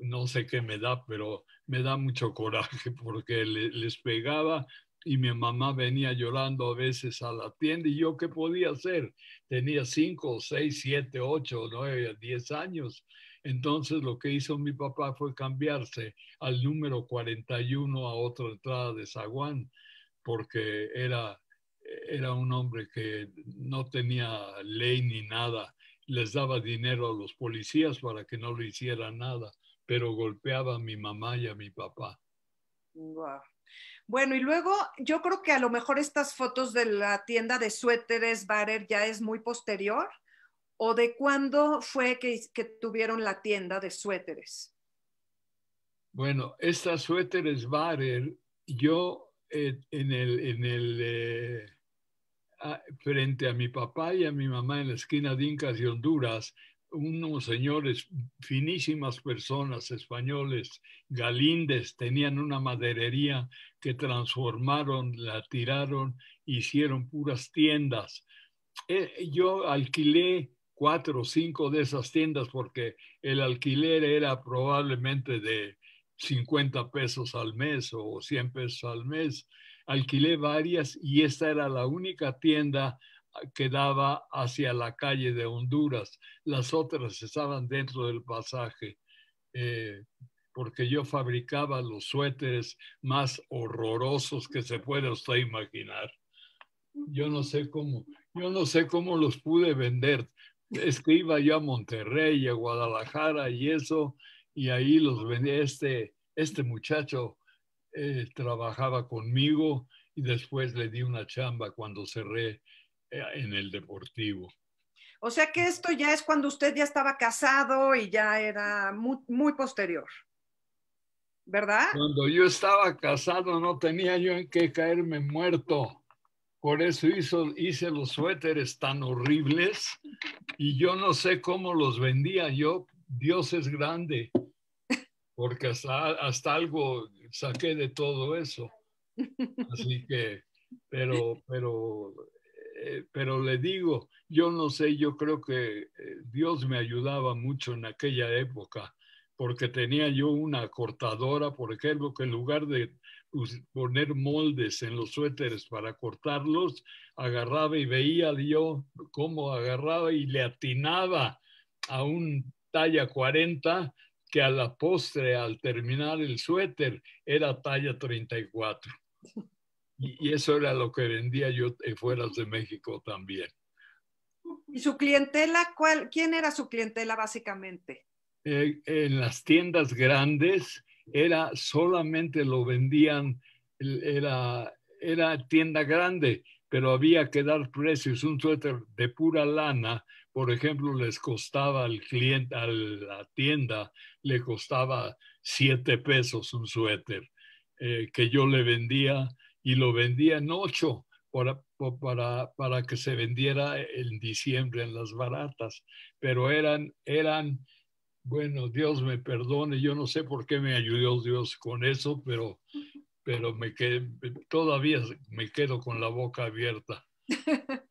no sé qué me da, pero me da mucho coraje porque les pegaba y mi mamá venía llorando a veces a la tienda y yo qué podía hacer. Tenía cinco, seis, siete, ocho, nueve, diez años. Entonces lo que hizo mi papá fue cambiarse al número 41 a otra entrada de Zaguán, porque era, era un hombre que no tenía ley ni nada. Les daba dinero a los policías para que no le hicieran nada pero golpeaba a mi mamá y a mi papá. Bueno, y luego yo creo que a lo mejor estas fotos de la tienda de suéteres Barer ya es muy posterior, o de cuándo fue que, tuvieron la tienda de suéteres. Bueno, estas suéteres Barer, yo eh, en el, eh, ah, frente a mi papá y a mi mamá en la esquina de Incas y Honduras, unos señores, finísimas personas españoles, galindes, tenían una maderería que transformaron, la tiraron, hicieron puras tiendas. Eh, yo alquilé cuatro o cinco de esas tiendas porque el alquiler era probablemente de 50 pesos al mes o 100 pesos al mes. Alquilé varias y esta era la única tienda quedaba hacia la calle de Honduras. Las otras estaban dentro del pasaje, eh, porque yo fabricaba los suéteres más horrorosos que se puede usted imaginar. Yo no sé cómo, yo no sé cómo los pude vender. Es que iba yo a Monterrey, a Guadalajara y eso, y ahí los vendía. Este, este muchacho eh, trabajaba conmigo y después le di una chamba cuando cerré en el deportivo. O sea que esto ya es cuando usted ya estaba casado y ya era muy, posterior, ¿verdad? Cuando yo estaba casado no tenía yo en qué caerme muerto. Por eso hizo, hice los suéteres tan horribles y yo no sé cómo los vendía yo. Dios es grande, porque hasta, hasta algo saqué de todo eso. Así que, pero, pero eh, pero le digo, yo no sé, yo creo que eh, Dios me ayudaba mucho en aquella época, porque tenía yo una cortadora, por ejemplo, que en lugar de poner moldes en los suéteres para cortarlos, agarraba y veía yo cómo agarraba y le atinaba a un talla 40 que a la postre, al terminar el suéter, era talla 34 y, eso era lo que vendía yo eh, fuera de México también. ¿Y su clientela, cuál, quién era su clientela básicamente? Eh, en las tiendas grandes era solamente lo vendían, era, era tienda grande, pero había que dar precios. Un suéter de pura lana, por ejemplo, les costaba al cliente, a la tienda, le costaba siete pesos un suéter eh, que yo le vendía y lo vendían ocho para, para, para que se vendiera en diciembre en las baratas, pero eran, eran, bueno, Dios me perdone, yo no sé por qué me ayudó Dios con eso, pero, pero me quedé, todavía me quedo con la boca abierta.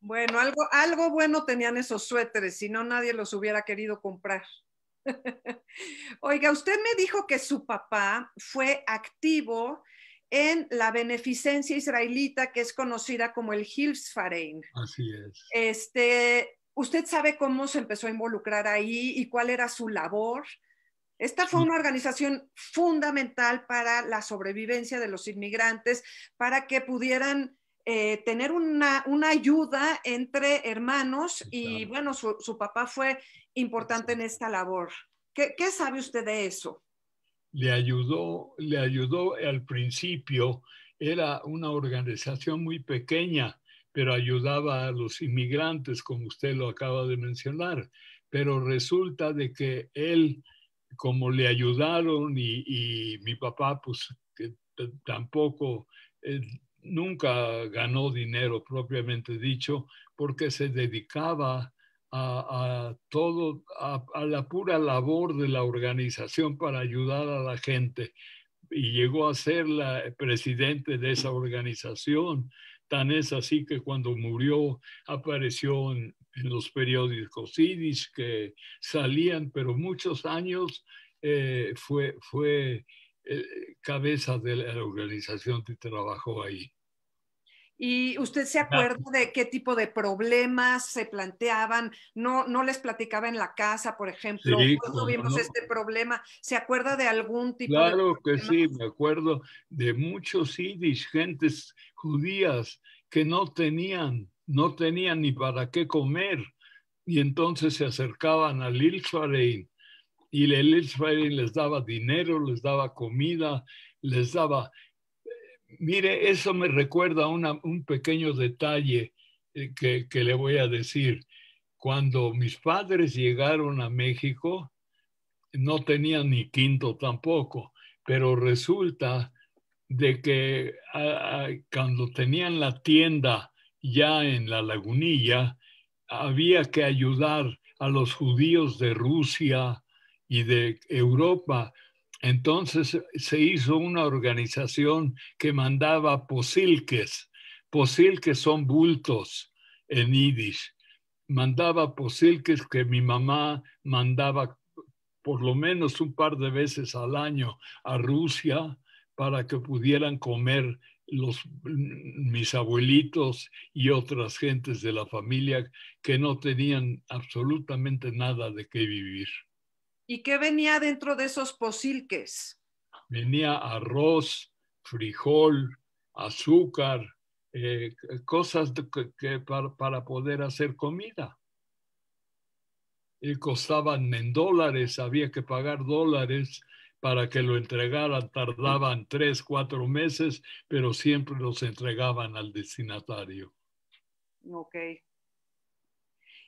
bueno, algo, algo bueno tenían esos suéteres, si no nadie los hubiera querido comprar. Oiga, usted me dijo que su papá fue activo en la beneficencia israelita que es conocida como el Hilfsverein. Así es. Este, ¿Usted sabe cómo se empezó a involucrar ahí y cuál era su labor? Esta fue una organización fundamental para la sobrevivencia de los inmigrantes, para que pudieran eh, tener una, ayuda entre hermanos y bueno, su, papá fue importante en esta labor. ¿Qué, sabe usted de eso? le ayudó, le ayudó al principio, era una organización muy pequeña, pero ayudaba a los inmigrantes, como usted lo acaba de mencionar. Pero resulta de que él, como le ayudaron y, mi papá, pues tampoco, eh, nunca ganó dinero propiamente dicho, porque se dedicaba a, todo, a, la pura labor de la organización para ayudar a la gente y llegó a ser la presidente de esa organización. Tan es así que cuando murió apareció en, los periódicos IDIS que salían, pero muchos años eh, fue, fue eh, cabeza de la organización que trabajó ahí. ¿Y usted se acuerda de qué tipo de problemas se planteaban? ¿No, no les platicaba en la casa, por ejemplo? cuando vimos este problema? ¿Se acuerda de algún tipo claro Claro que sí, me acuerdo de muchos yiddish, gentes judías que no tenían, no tenían ni para qué comer. Y entonces se acercaban al Ilfarein y el Ilfarein les daba dinero, les daba comida, les daba Mire, eso me recuerda a un pequeño detalle eh, que, le voy a decir. Cuando mis padres llegaron a México, no tenían ni quinto tampoco, pero resulta de que cuando tenían la tienda ya en la lagunilla, había que ayudar a los judíos de Rusia y de Europa entonces se hizo una organización que mandaba posilques. Posilques son bultos en yiddish. Mandaba posilques que mi mamá mandaba por lo menos un par de veces al año a Rusia para que pudieran comer los, mm, mis abuelitos y otras gentes de la familia que no tenían absolutamente nada de qué vivir. ¿Y qué venía dentro de esos posilques? Venía arroz, frijol, azúcar, eh, cosas para, poder hacer comida. Y costaban en dólares, había que pagar dólares para que lo entregaran. Tardaban tres, cuatro meses, pero siempre los entregaban al destinatario. Ok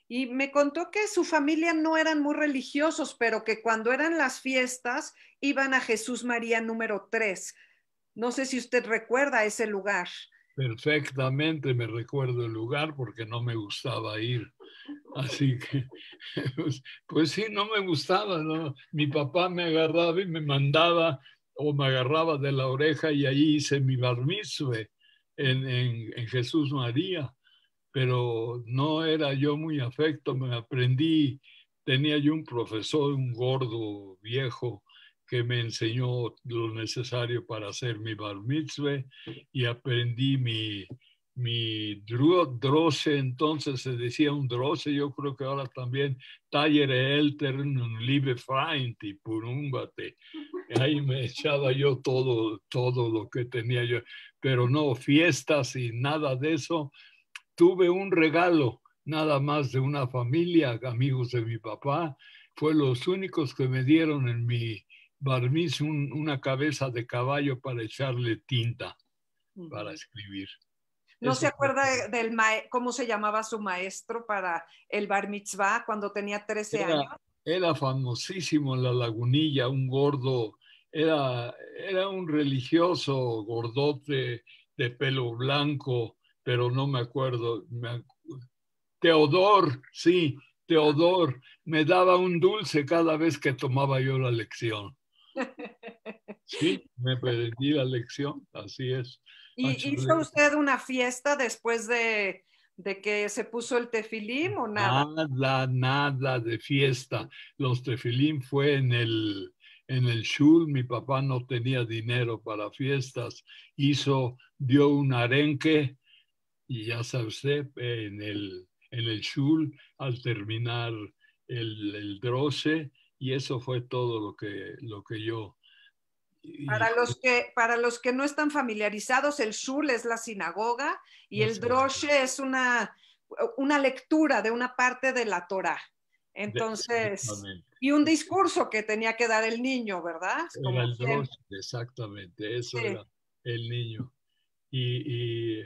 y me contó que su familia no eran muy religiosos, pero que cuando eran las fiestas iban a Jesús María número 3. No sé si usted recuerda ese lugar. Perfectamente me recuerdo el lugar porque no me gustaba ir. Así que, pues, pues, sí, no me gustaba. Mi papá me agarraba y me mandaba o me agarraba de la oreja y ahí hice mi barmizue en, en Jesús María pero no era yo muy afecto, me aprendí, tenía yo un profesor, un gordo viejo, que me enseñó lo necesario para hacer mi bar mitzvah y aprendí mi, mi drose, entonces se decía un drose, yo creo que ahora también, taller eltern un liebe y purumbate. Ahí me echaba yo todo, todo lo que tenía yo, pero no fiestas y nada de eso, tuve un regalo nada más de una familia, amigos de mi papá, fue los únicos que me dieron en mi bar un, una cabeza de caballo para echarle tinta, para escribir. ¿No se acuerda del cómo se llamaba su maestro para el bar mitzvah cuando tenía 13 años? Era famosísimo en la lagunilla, un gordo, era, era un religioso gordote de pelo blanco, pero no me acuerdo. Teodor, sí, Teodor, me daba un dulce cada vez que tomaba yo la lección. Sí, me perdí la lección, así es. ¿Y hizo usted una fiesta después de, que se puso el tefilín o nada? Nada, nada de fiesta. Los tefilín fue en el, en el shul, mi papá no tenía dinero para fiestas. Hizo, dio un arenque y ya sabe usted, en el, en el shul, al terminar el, el y eso fue todo lo que, lo que yo... Para los que, para los que no están familiarizados, el shul es la sinagoga y el droshe es una, una lectura de una parte de la Torah. Entonces, y un discurso que tenía que dar el niño, ¿verdad? Como el droshe, exactamente, eso era el niño. y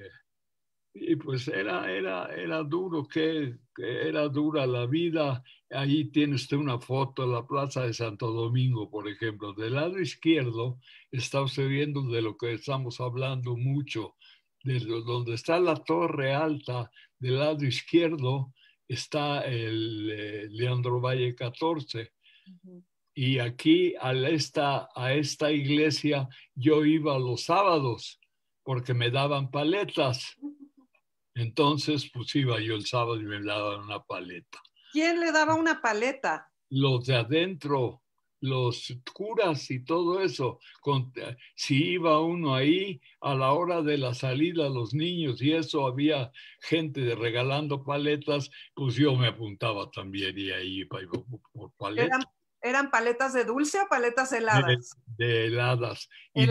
y pues era, era, era duro, que, era dura la vida. Ahí usted una foto de la Plaza de Santo Domingo, por ejemplo. Del lado izquierdo está usted viendo de lo que estamos hablando mucho. De donde está la torre alta, del lado izquierdo está el eh, Leandro Valle 14. Y aquí a esta, a esta iglesia yo iba los sábados porque me daban paletas. Entonces, pues iba yo el sábado y me daban una paleta. ¿Quién le daba mm. una paleta? Los de adentro, los curas y todo eso. Eh, si iba uno ahí, a la hora de la salida, los niños y eso, había gente de regalando paletas, pues yo me apuntaba también y ahí iba por paletas. ¿Eran paletas de dulce o paletas heladas? De, heladas. Y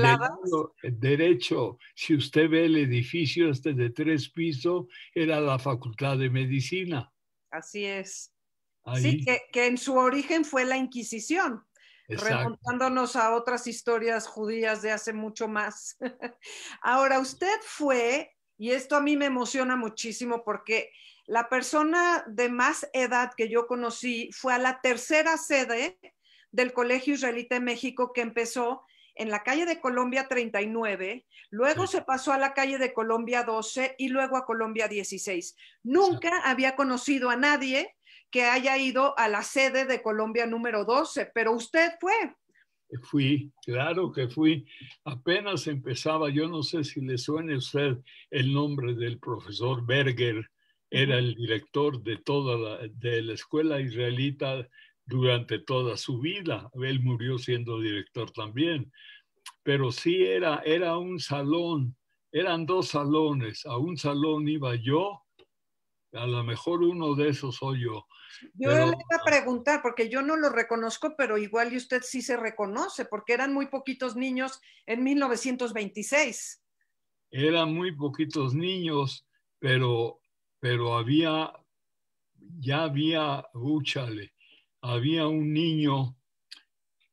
derecho, si usted ve el edificio este de tres pisos, era la Facultad de Medicina. Así es. Así Sí, que, que, en su origen fue la Inquisición, Exacto. remontándonos a otras historias judías de hace mucho más. Ahora, usted fue, y esto a mí me emociona muchísimo porque la persona de más edad que yo conocí fue a la tercera sede del Colegio Israelita de México que empezó en la calle de Colombia 39, luego se pasó a la calle de Colombia 12 y luego a Colombia 16. Nunca había conocido a nadie que haya ido a la sede de Colombia número 12, pero usted fue. Fui, claro que fui. Apenas empezaba, yo no sé si le suene a usted el nombre del profesor Berger, era el director de toda la, de la escuela israelita durante toda su vida. Él murió siendo director también. Pero sí era, era un salón, eran dos salones. A un salón iba yo, a lo mejor uno de esos soy yo. Yo le iba a preguntar, porque yo no lo reconozco, pero igual usted sí se reconoce, porque eran muy poquitos niños en 1926. Eran muy poquitos niños, pero pero había, ya había, úchale, había un niño,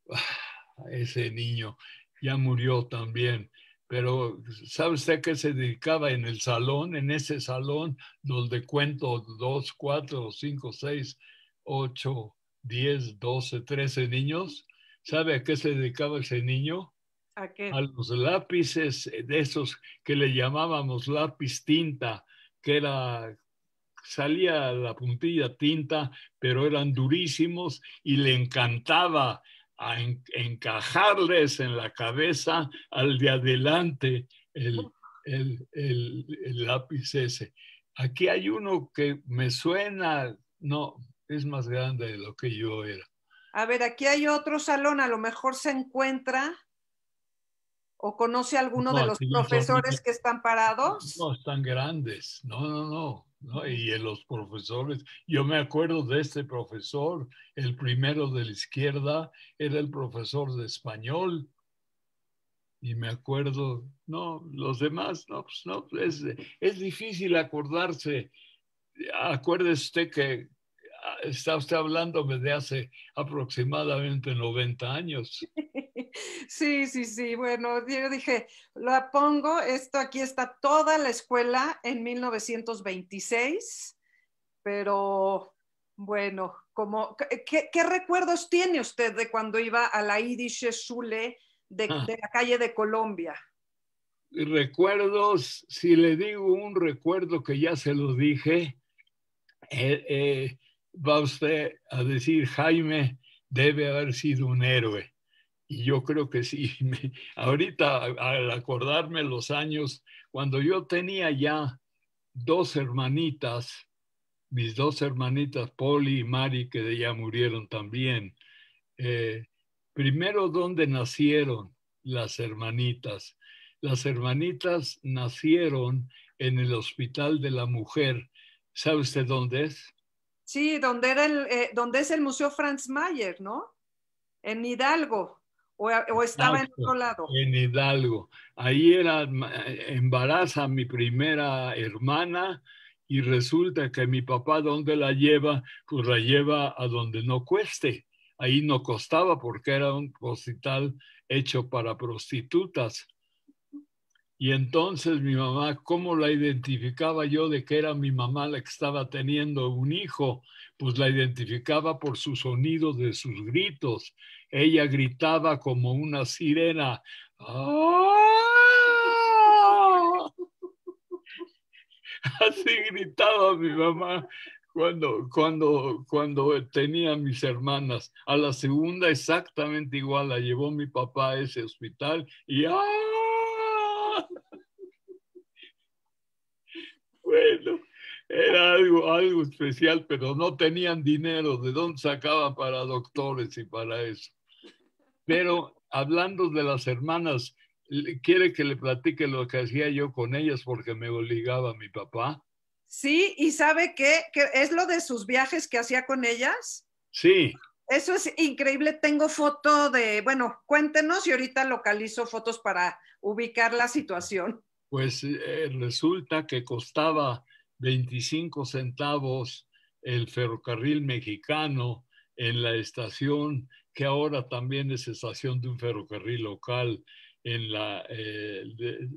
ese niño ya murió también, pero ¿sabe usted qué se dedicaba en el salón, en ese salón donde cuento dos, cuatro, cinco, seis, ocho, diez, doce, trece niños? ¿Sabe a qué se dedicaba ese niño? ¿A qué? A los lápices eh, de esos que le llamábamos lápiz tinta, que salía la puntilla tinta, pero eran durísimos y le encantaba encajarles en la cabeza al de adelante el, el, el, lápiz ese. Aquí hay uno que me suena, no, es más grande de lo que yo era. A ver, aquí hay otro salón, a lo mejor se encuentra. ¿O conoce alguno de los profesores que están parados? No, están grandes. No, no, no, Y los profesores, yo me acuerdo de este profesor, el primero de la izquierda, era el profesor de español. Y me acuerdo, no, los demás, no, pues no, es, es difícil acordarse. Acuérdese que Ah, está usted hablándome de hace aproximadamente 90 años. Sí, sí, sí. Bueno, yo dije, lo pongo, esto aquí está toda la escuela en 1926, pero bueno, como, ¿qué, recuerdos tiene usted de cuando iba a la Yiddish Schule de, ah. la calle de Colombia? Recuerdos, si le digo un recuerdo que ya se lo dije, eh, eh, va usted a decir, Jaime debe haber sido un héroe. Y yo creo que sí. ahorita, al acordarme los años, cuando yo tenía ya dos hermanitas, mis dos hermanitas, Polly y Mari, que ya murieron también. Eh, primero, ¿dónde nacieron las hermanitas? Las hermanitas nacieron en el Hospital de la Mujer. ¿Sabe usted dónde es? Sí, donde, era el, eh, es el Museo Franz Mayer, ¿no? En Hidalgo. O, eh, estaba en otro lado. En Hidalgo. Ahí era eh, embaraza mi primera hermana y resulta que mi papá, ¿dónde la lleva? Pues la lleva a donde no cueste. Ahí no costaba porque era un hospital hecho para prostitutas. Y entonces mi mamá, ¿cómo la identificaba yo de que era mi mamá la que estaba teniendo un hijo? Pues la identificaba por su sonido de sus gritos. Ella gritaba como una sirena. ¡Ah! Así gritaba mi mamá cuando, cuando, cuando tenía mis hermanas. A la segunda exactamente igual la llevó mi papá a ese hospital y ¡ah! bueno, era algo, algo especial, pero no tenían dinero, ¿de dónde sacaban para doctores y para eso? Pero hablando de las hermanas, ¿quiere que le platique lo que hacía yo con ellas porque me obligaba mi papá? Sí, y sabe qué, es lo de sus viajes que hacía con ellas. Sí. Eso es increíble. Tengo foto de, bueno, cuéntenos y ahorita localizo fotos para ubicar la situación pues eh, resulta que costaba 25 centavos el ferrocarril mexicano en la estación, que ahora también es estación de un ferrocarril local. En la, eh,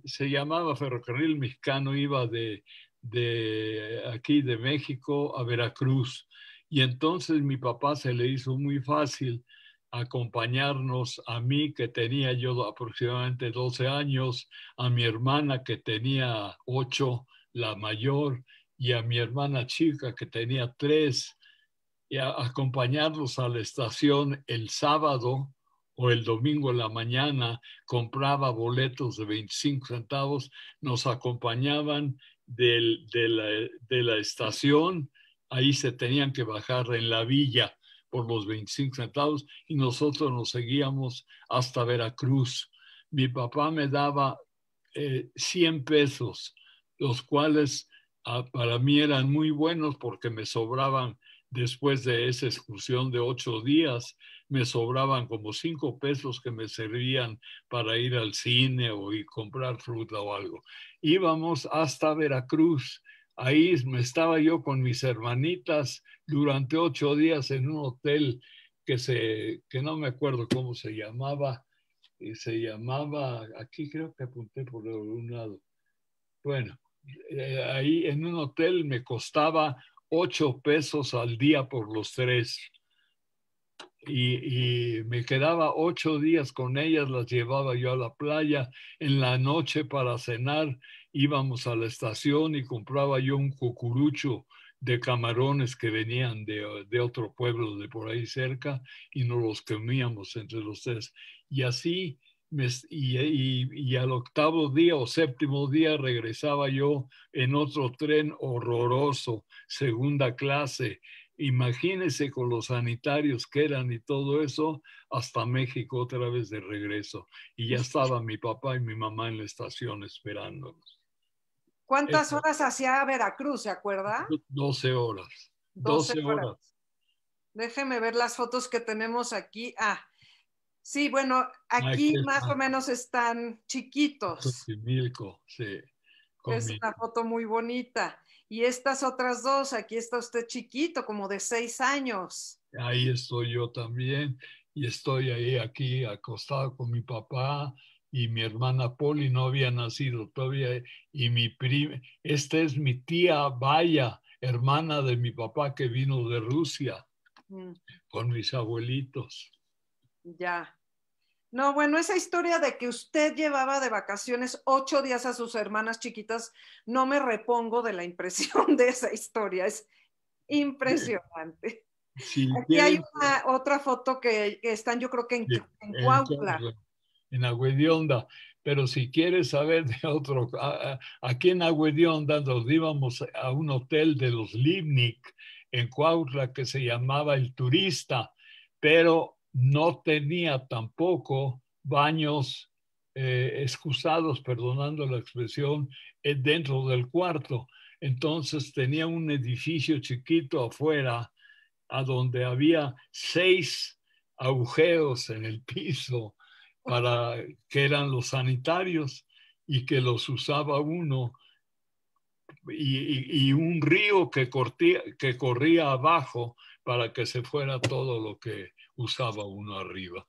se llamaba ferrocarril mexicano, iba de, de aquí de México a Veracruz. Y entonces mi papá se le hizo muy fácil acompañarnos a mí, que tenía yo aproximadamente 12 años, a mi hermana, que tenía 8, la mayor, y a mi hermana chica, que tenía 3, y a acompañarnos a la estación el sábado o el domingo en la mañana, compraba boletos de 25 centavos, nos acompañaban del, de, de la estación, ahí se tenían que bajar en la villa por los 25 centavos y nosotros nos seguíamos hasta Veracruz. Mi papá me daba eh, 100 pesos, los cuales ah, para mí eran muy buenos porque me sobraban después de esa excursión de ocho días, me sobraban como cinco pesos que me servían para ir al cine o comprar fruta o algo. Íbamos hasta Veracruz Ahí me estaba yo con mis hermanitas durante ocho días en un hotel que, se, que no me acuerdo cómo se llamaba, y se llamaba, aquí creo que apunté por un lado. Bueno, eh, ahí en un hotel me costaba ocho pesos al día por los tres. y, me quedaba ocho días con ellas, las llevaba yo a la playa en la noche para cenar íbamos a la estación y compraba yo un cucurucho de camarones que venían de, de, otro pueblo de por ahí cerca y nos los comíamos entre los tres. Y así, me, y, al octavo día o séptimo día regresaba yo en otro tren horroroso, segunda clase. Imagínense con los sanitarios que eran y todo eso, hasta México otra vez de regreso. Y ya pues, pues estaba mi papá y mi mamá en la estación esperándonos. ¿Cuántas horas hacía Veracruz, se acuerda? 12 horas. 12, horas. Déjeme ver las fotos que tenemos aquí. Ah, sí, bueno, aquí más o menos están chiquitos. Milco, sí. es una foto muy bonita. Y estas otras dos, aquí está usted chiquito, como de seis años. Ahí estoy yo también. Y estoy ahí aquí acostado con mi papá, y mi hermana Poli no había nacido todavía, y mi prima, esta es mi tía Vaya, hermana de mi papá que vino de Rusia, mm. con mis abuelitos. Ya. No, bueno, esa historia de que usted llevaba de vacaciones ocho días a sus hermanas chiquitas, no me repongo de la impresión de esa historia, es impresionante. Aquí hay otra foto que, están, yo creo que en, en en Agüedionda. Pero si quieres saber de otro, aquí en Agüedionda nos íbamos a un hotel de los Livnik en Cuautla que se llamaba El Turista, pero no tenía tampoco baños eh, excusados, perdonando la expresión, eh, dentro del cuarto. Entonces tenía un edificio chiquito afuera a donde había seis agujeros en el piso para que eran los sanitarios y que los usaba uno y, un río que, cortía, que corría abajo para que se fuera todo lo que usaba uno arriba.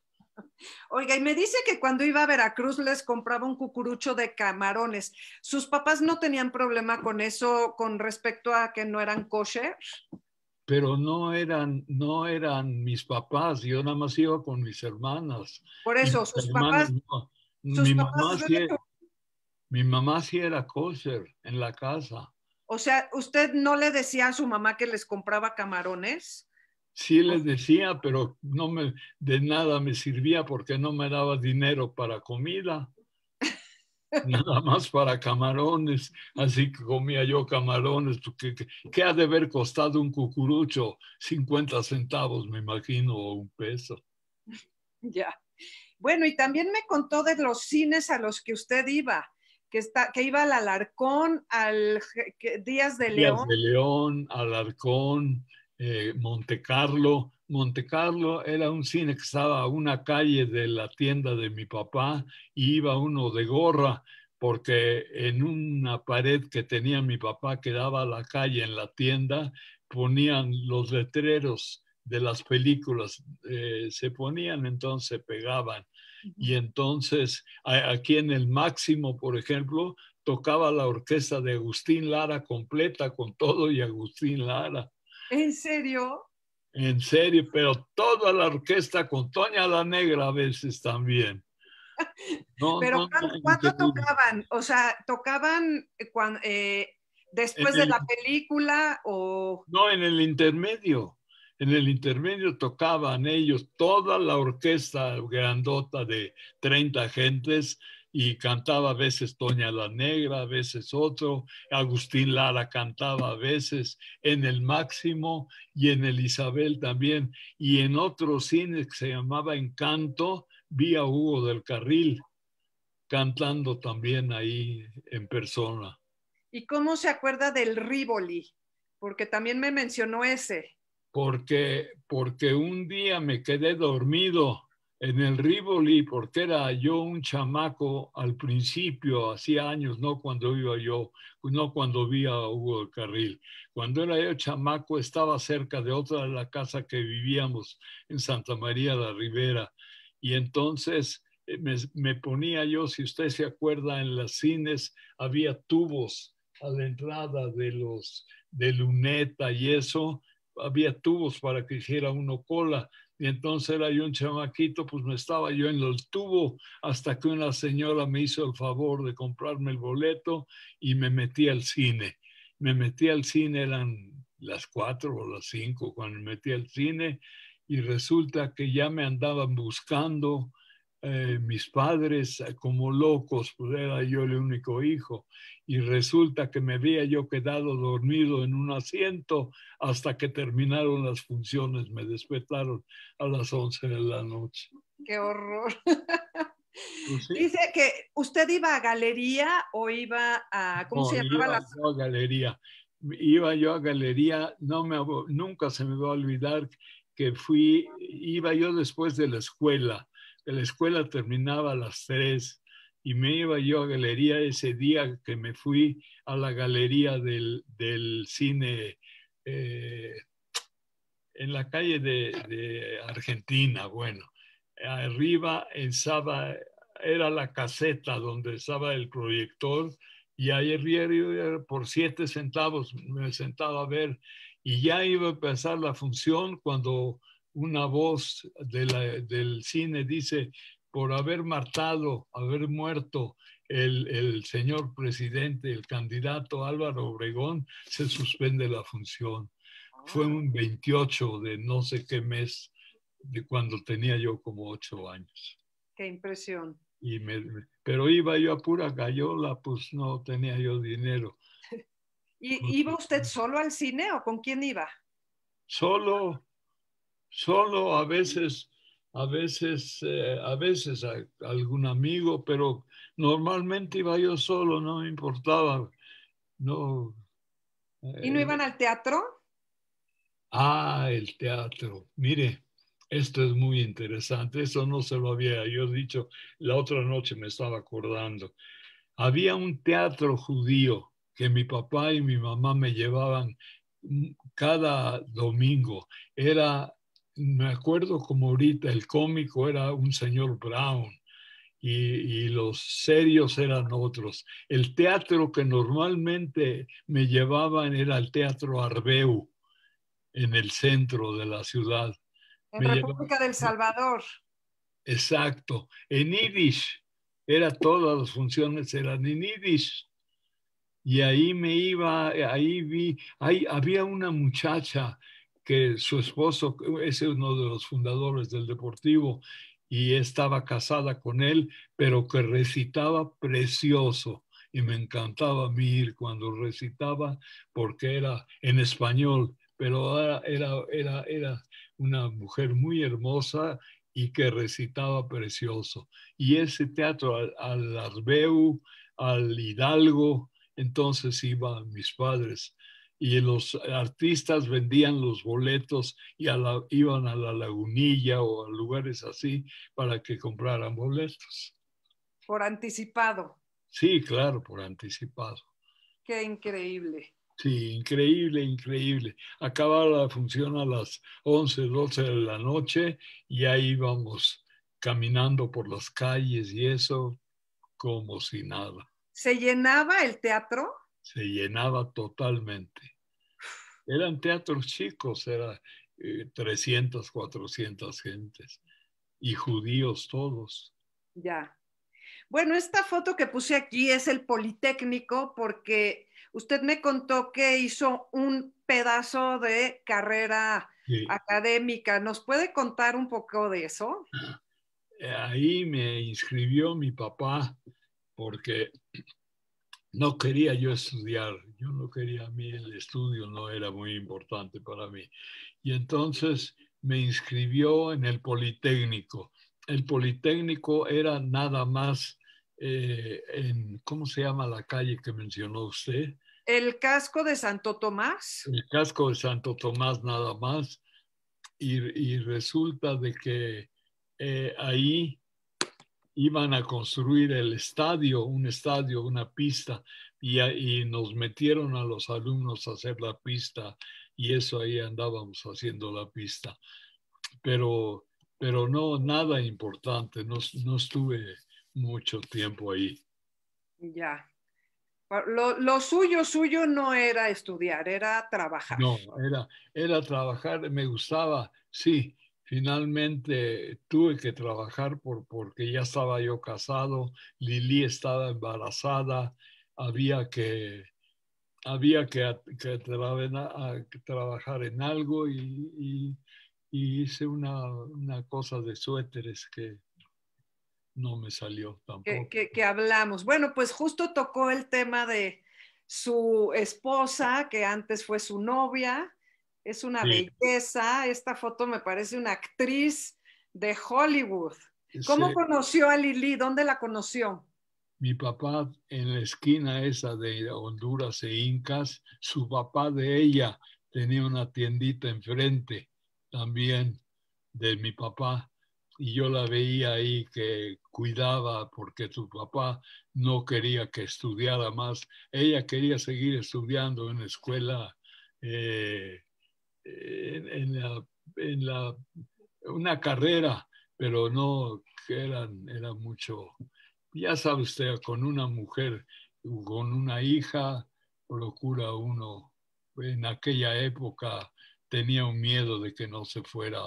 Oiga, y me dice que cuando iba a Veracruz les compraba un cucurucho de camarones. ¿Sus papás no tenían problema con eso con respecto a que no eran kosher? pero no eran, no eran mis papás, yo nada más iba con mis hermanas. Por eso, sus papás. E-, mi, mamá sí era, mi en la casa. O sea, ¿usted no le decía a su mamá que les compraba camarones? Sí les decía, pero no me de nada me servía porque no me daba dinero para comida. nada más para camarones, así que comía yo camarones, ¿Qué, ¿qué, ha de haber costado un cucurucho? 50 centavos, me imagino, o un peso. Ya. Bueno, y también me contó de los cines a los que usted iba, que, que iba al Alarcón, al Días de León. Días de León, Alarcón, eh, Montecarlo, Monte Carlo era un cine que estaba a una calle de la tienda de mi papá y iba uno de gorra porque en una pared que tenía mi papá que daba a la calle en la tienda ponían los letreros de las películas, eh, se ponían entonces, pegaban. Y entonces aquí en el máximo, por ejemplo, tocaba la orquesta de Agustín Lara completa con todo y Agustín Lara. ¿En serio? en serio, pero toda la orquesta con Toña la Negra a veces también. pero ¿cuándo, tocaban? O sea, ¿tocaban eh, eh, después de la película o...? No, en el intermedio. En el intermedio tocaban ellos, toda la orquesta grandota de 30 gentes, y cantaba a veces Toña la Negra, a veces otro, Agustín Lara cantaba a veces en el Máximo y en el Isabel también, y en otro cine que se llamaba Encanto, vi a Hugo del Carril cantando también ahí en persona. ¿Y cómo se acuerda del Rivoli? Porque también me mencionó ese. Porque, porque un día me quedé dormido en el porque era yo un chamaco al principio, hacía años, no cuando iba yo, no cuando vi a Hugo Carril. Cuando era yo chamaco estaba cerca de otra de la casa que vivíamos en Santa María la Ribera. Y entonces eh, me, ponía yo, si usted se acuerda, en las cines había tubos a la entrada de los de luneta y eso, había tubos para que hiciera uno cola y entonces era yo un chamaquito, pues me estaba yo en los tubo hasta que una señora me hizo el favor de comprarme el boleto y me metí al cine. Me metí al cine, eran las cuatro o las cinco cuando me metí al cine y resulta que ya me andaban buscando eh, mis padres eh, como locos, pues era yo el único hijo, y resulta que me había yo quedado dormido en un asiento hasta que terminaron las funciones, me despertaron a las 11 de la noche. ¡Qué horror! Pues Dice que usted iba a galería o iba a, ¿cómo se llamaba? Iba a galería. Iba yo a galería, no me, nunca se me va a olvidar que fui, iba yo después de la escuela la escuela terminaba a las 3 y me iba yo a galería ese día que me fui a la galería del, cine eh, en la calle de, Argentina, bueno, arriba en era la caseta donde estaba el proyector y ahí por siete centavos me sentaba a ver y ya iba a empezar la función cuando una voz del cine dice, por haber matado, haber muerto el, el, señor presidente, el candidato Álvaro Obregón, se suspende la función. Fue ah. un 28 de no sé qué mes, de cuando tenía yo como ocho años. Qué impresión. Y me, pero iba yo a pura gallola, pues no tenía yo dinero. ¿Y, pues ¿Iba usted solo al cine o con quién iba? Solo, solo, a veces, a veces, eh, a veces algún amigo, pero normalmente iba yo solo, no me importaba. No, ¿Y no eh, iban al teatro? Ah, el teatro. Mire, esto es muy interesante. Eso no se lo había yo dicho. La otra noche me estaba acordando. Había un teatro judío que mi papá y mi mamá me llevaban mm, cada domingo. Era me acuerdo como ahorita, el cómico era un señor Brown y, los serios eran otros. El teatro que normalmente me llevaban era el Teatro Arbeu, en el centro de la ciudad. En República del Salvador. Exacto, en Yiddish. Era todas las funciones eran en Yiddish. Y ahí me iba, ahí vi, ahí había una muchacha que su esposo es uno de los fundadores del Deportivo y estaba casada con él, pero que recitaba precioso. Y me encantaba a mí cuando recitaba, porque era en español, pero era, era, era una mujer muy hermosa y que recitaba precioso. Y ese teatro al, al Arbeu, al Hidalgo, entonces iban mis padres y los artistas vendían los boletos y la, iban a la lagunilla o a lugares así para que compraran boletos. Por anticipado. Sí, claro, por anticipado. Qué increíble. Sí, increíble, increíble. Acababa la función a las 11, 12 de la noche y ahí íbamos caminando por las calles y eso como si nada. ¿Se llenaba el teatro? Se llenaba totalmente eran teatros chicos, eran 300, 400 gentes y judíos todos. Ya. Bueno, esta foto que puse aquí es el Politécnico porque usted me contó que hizo un pedazo de carrera académica. ¿Nos puede contar un poco de eso? Ah, eh, ahí me inscribió mi papá porque no quería yo estudiar, yo no quería a mí, el estudio no era muy importante para mí. Y entonces me inscribió en el Politécnico. El Politécnico era nada más eh, en, ¿cómo se llama la calle que mencionó usted? El casco de Santo Tomás. El casco de Santo Tomás nada más. Y, resulta de que eh, ahí iban a construir el estadio, un estadio, una pista, y, y, nos metieron a los alumnos a hacer la pista y eso ahí andábamos haciendo la pista. Pero, pero no, nada importante, no, no estuve mucho tiempo ahí. Ya. Lo, lo, suyo, suyo no era estudiar, era trabajar. No, era, era trabajar, me gustaba, sí, Finalmente tuve que trabajar porque ya estaba yo casado, Lili estaba embarazada, había que, había que, trabajar en algo y, hice una, cosa de suéteres que no me salió tampoco. que hablamos. Bueno, pues justo tocó el tema de su esposa, que antes fue su novia, es una belleza, esta foto me parece una actriz de Hollywood. ¿Cómo conoció a Lili? ¿Dónde la conoció? Mi papá en la esquina esa de Honduras e Incas, su papá de ella tenía una tiendita enfrente también de mi papá y yo la veía ahí que cuidaba porque su papá no quería que estudiara más. Ella quería seguir estudiando en la escuela eh, en, la, una carrera, pero no eran, era mucho, ya sabe usted, con una mujer, con una hija, locura uno, en aquella época tenía un miedo de que no se fuera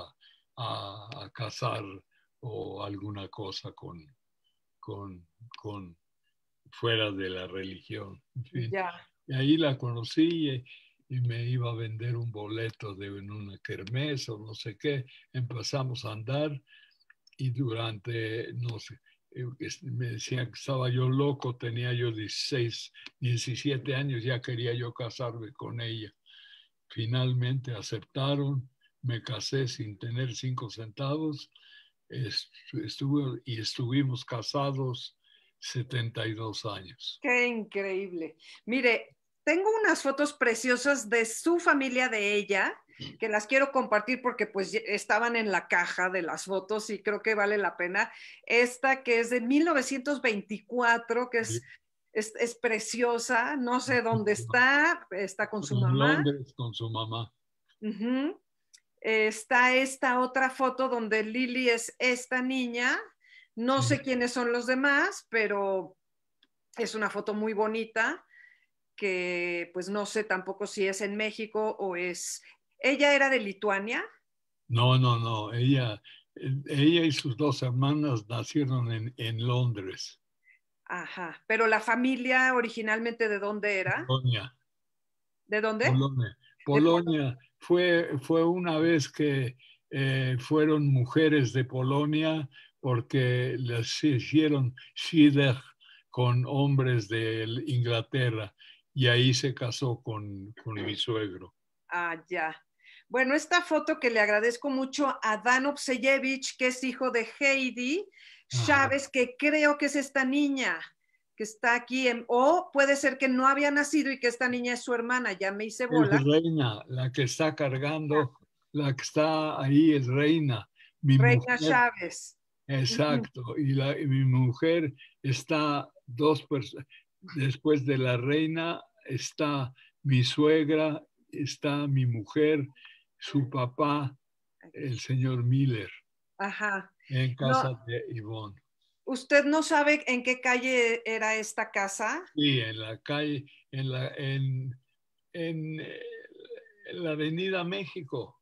a, a casar o alguna cosa con, con, con fuera de la religión. ya. Y ahí la conocí eh, y me iba a vender un boleto de en una kermés o no sé qué. Empezamos a andar y durante, no sé, eh, me decían que estaba yo loco, tenía yo 16, 17 años, ya quería yo casarme con ella. Finalmente aceptaron, me casé sin tener cinco centavos estuve, y estuvimos casados 72 años. Qué increíble. Mire, tengo unas fotos preciosas de su familia, de ella, que las quiero compartir porque pues estaban en la caja de las fotos y creo que vale la pena. Esta que es de 1924, que es, es, preciosa, no sé dónde está, está con su mamá. con su mamá. Está esta otra foto donde Lily es esta niña. No sé quiénes son los demás, pero es una foto muy bonita que pues no sé tampoco si es en México o es... ¿Ella era de Lituania? No, no, no, ella, eh, ella y sus dos hermanas nacieron en, Londres. Ajá, pero la familia originalmente de dónde era? Polonia. ¿De dónde? Polonia. Polonia. Fue, fue una vez que eh, fueron mujeres de Polonia porque les hicieron Schieder con hombres de Inglaterra y ahí se casó con, mi suegro. Ah, ya. Bueno, esta foto que le agradezco mucho a Dan Obseyevich, que es hijo de Heidi Chávez, que creo que es esta niña que está aquí, en, o puede ser que no había nacido y que esta niña es su hermana, ya me hice bola. Es reina, la que está cargando, la que está ahí es reina. Mi reina Chávez. Exacto, y, y mi mujer está dos personas, después de la reina está mi suegra, está mi mujer, su papá, el señor Miller. En casa de Ivonne. ¿Usted no sabe en qué calle era esta casa? Sí, en la calle, en la, en eh, la Avenida México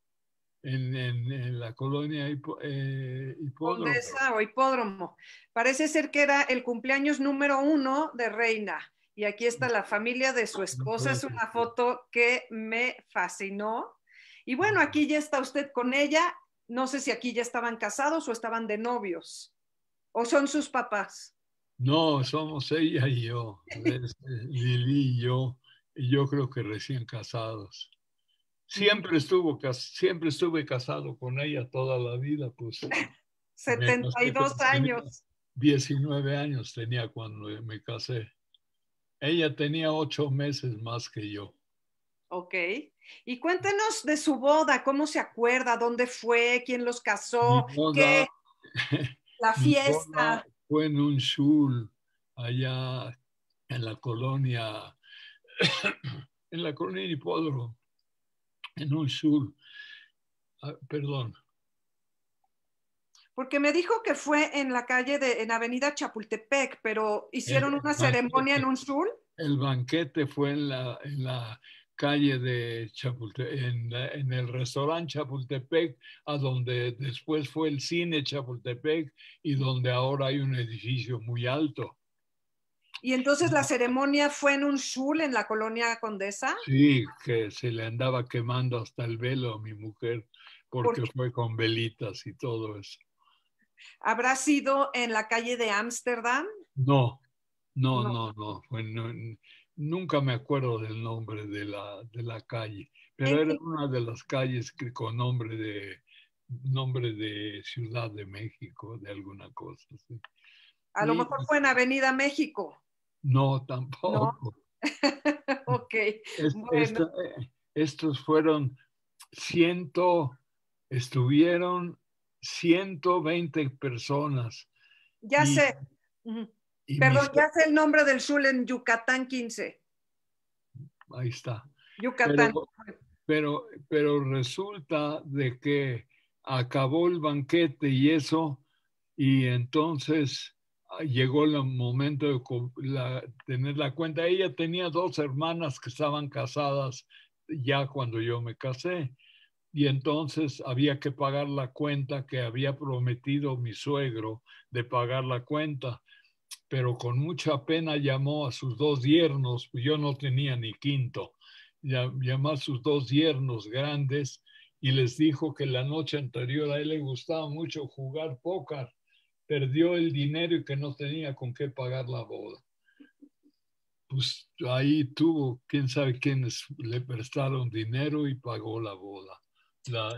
en, la colonia eh, hipódromo. hipódromo. Parece ser que era el cumpleaños número uno de Reina. Y aquí está la familia de su esposa. Es una foto que me fascinó. Y bueno, aquí ya está usted con ella. No sé si aquí ya estaban casados o estaban de novios. ¿O son sus papás? No, somos ella y yo, eh, Lili y yo, y yo creo que recién casados. Siempre estuvo, estuve casado con ella toda la vida, pues. 72 años. 19 años tenía cuando me casé. Ella tenía ocho meses más que yo. Ok. Y cuéntenos de su boda, cómo se acuerda, dónde fue, quién los casó, qué. La fiesta. Fue en un shul allá en la colonia, en la colonia Hipódromo en un sur, ah, perdón. Porque me dijo que fue en la calle de, en Avenida Chapultepec, pero hicieron una ceremonia en un sur. El banquete fue en la, calle de Chapultepec, en, en, el restaurante Chapultepec, a donde después fue el cine Chapultepec y donde ahora hay un edificio muy alto. Y entonces la ceremonia fue en un shul en la colonia Condesa. Sí, que se le andaba quemando hasta el velo a mi mujer porque fue con velitas y todo eso. ¿Habrá sido en la calle de Ámsterdam? No, no, no, no. nunca me acuerdo del nombre de la, de la calle, pero era una de las calles con nombre de, nombre de Ciudad de México, de alguna cosa. A lo mejor fue en Avenida México. No, tampoco. ok. Eh, estos fueron ciento, estuvieron 120 personas. Ya sé. Perdón, ya sé el nombre del sur en Yucatán 15. Ahí está. Yucatán. pero, pero, resulta de que acabó el banquete y eso, y entonces llegó el momento de tener la cuenta. Ella tenía dos hermanas que estaban casadas ya cuando yo me casé. Y entonces había que pagar la cuenta que había prometido mi suegro de pagar la cuenta. Pero con mucha pena llamó a sus dos yernos, yo no tenía ni quinto, llamó a sus dos yernos grandes y les dijo que la noche anterior a él le gustaba mucho jugar pócar perdió el dinero y que no tenía con qué pagar la boda. Pues ahí tuvo, quién sabe quiénes le prestaron dinero y pagó la boda,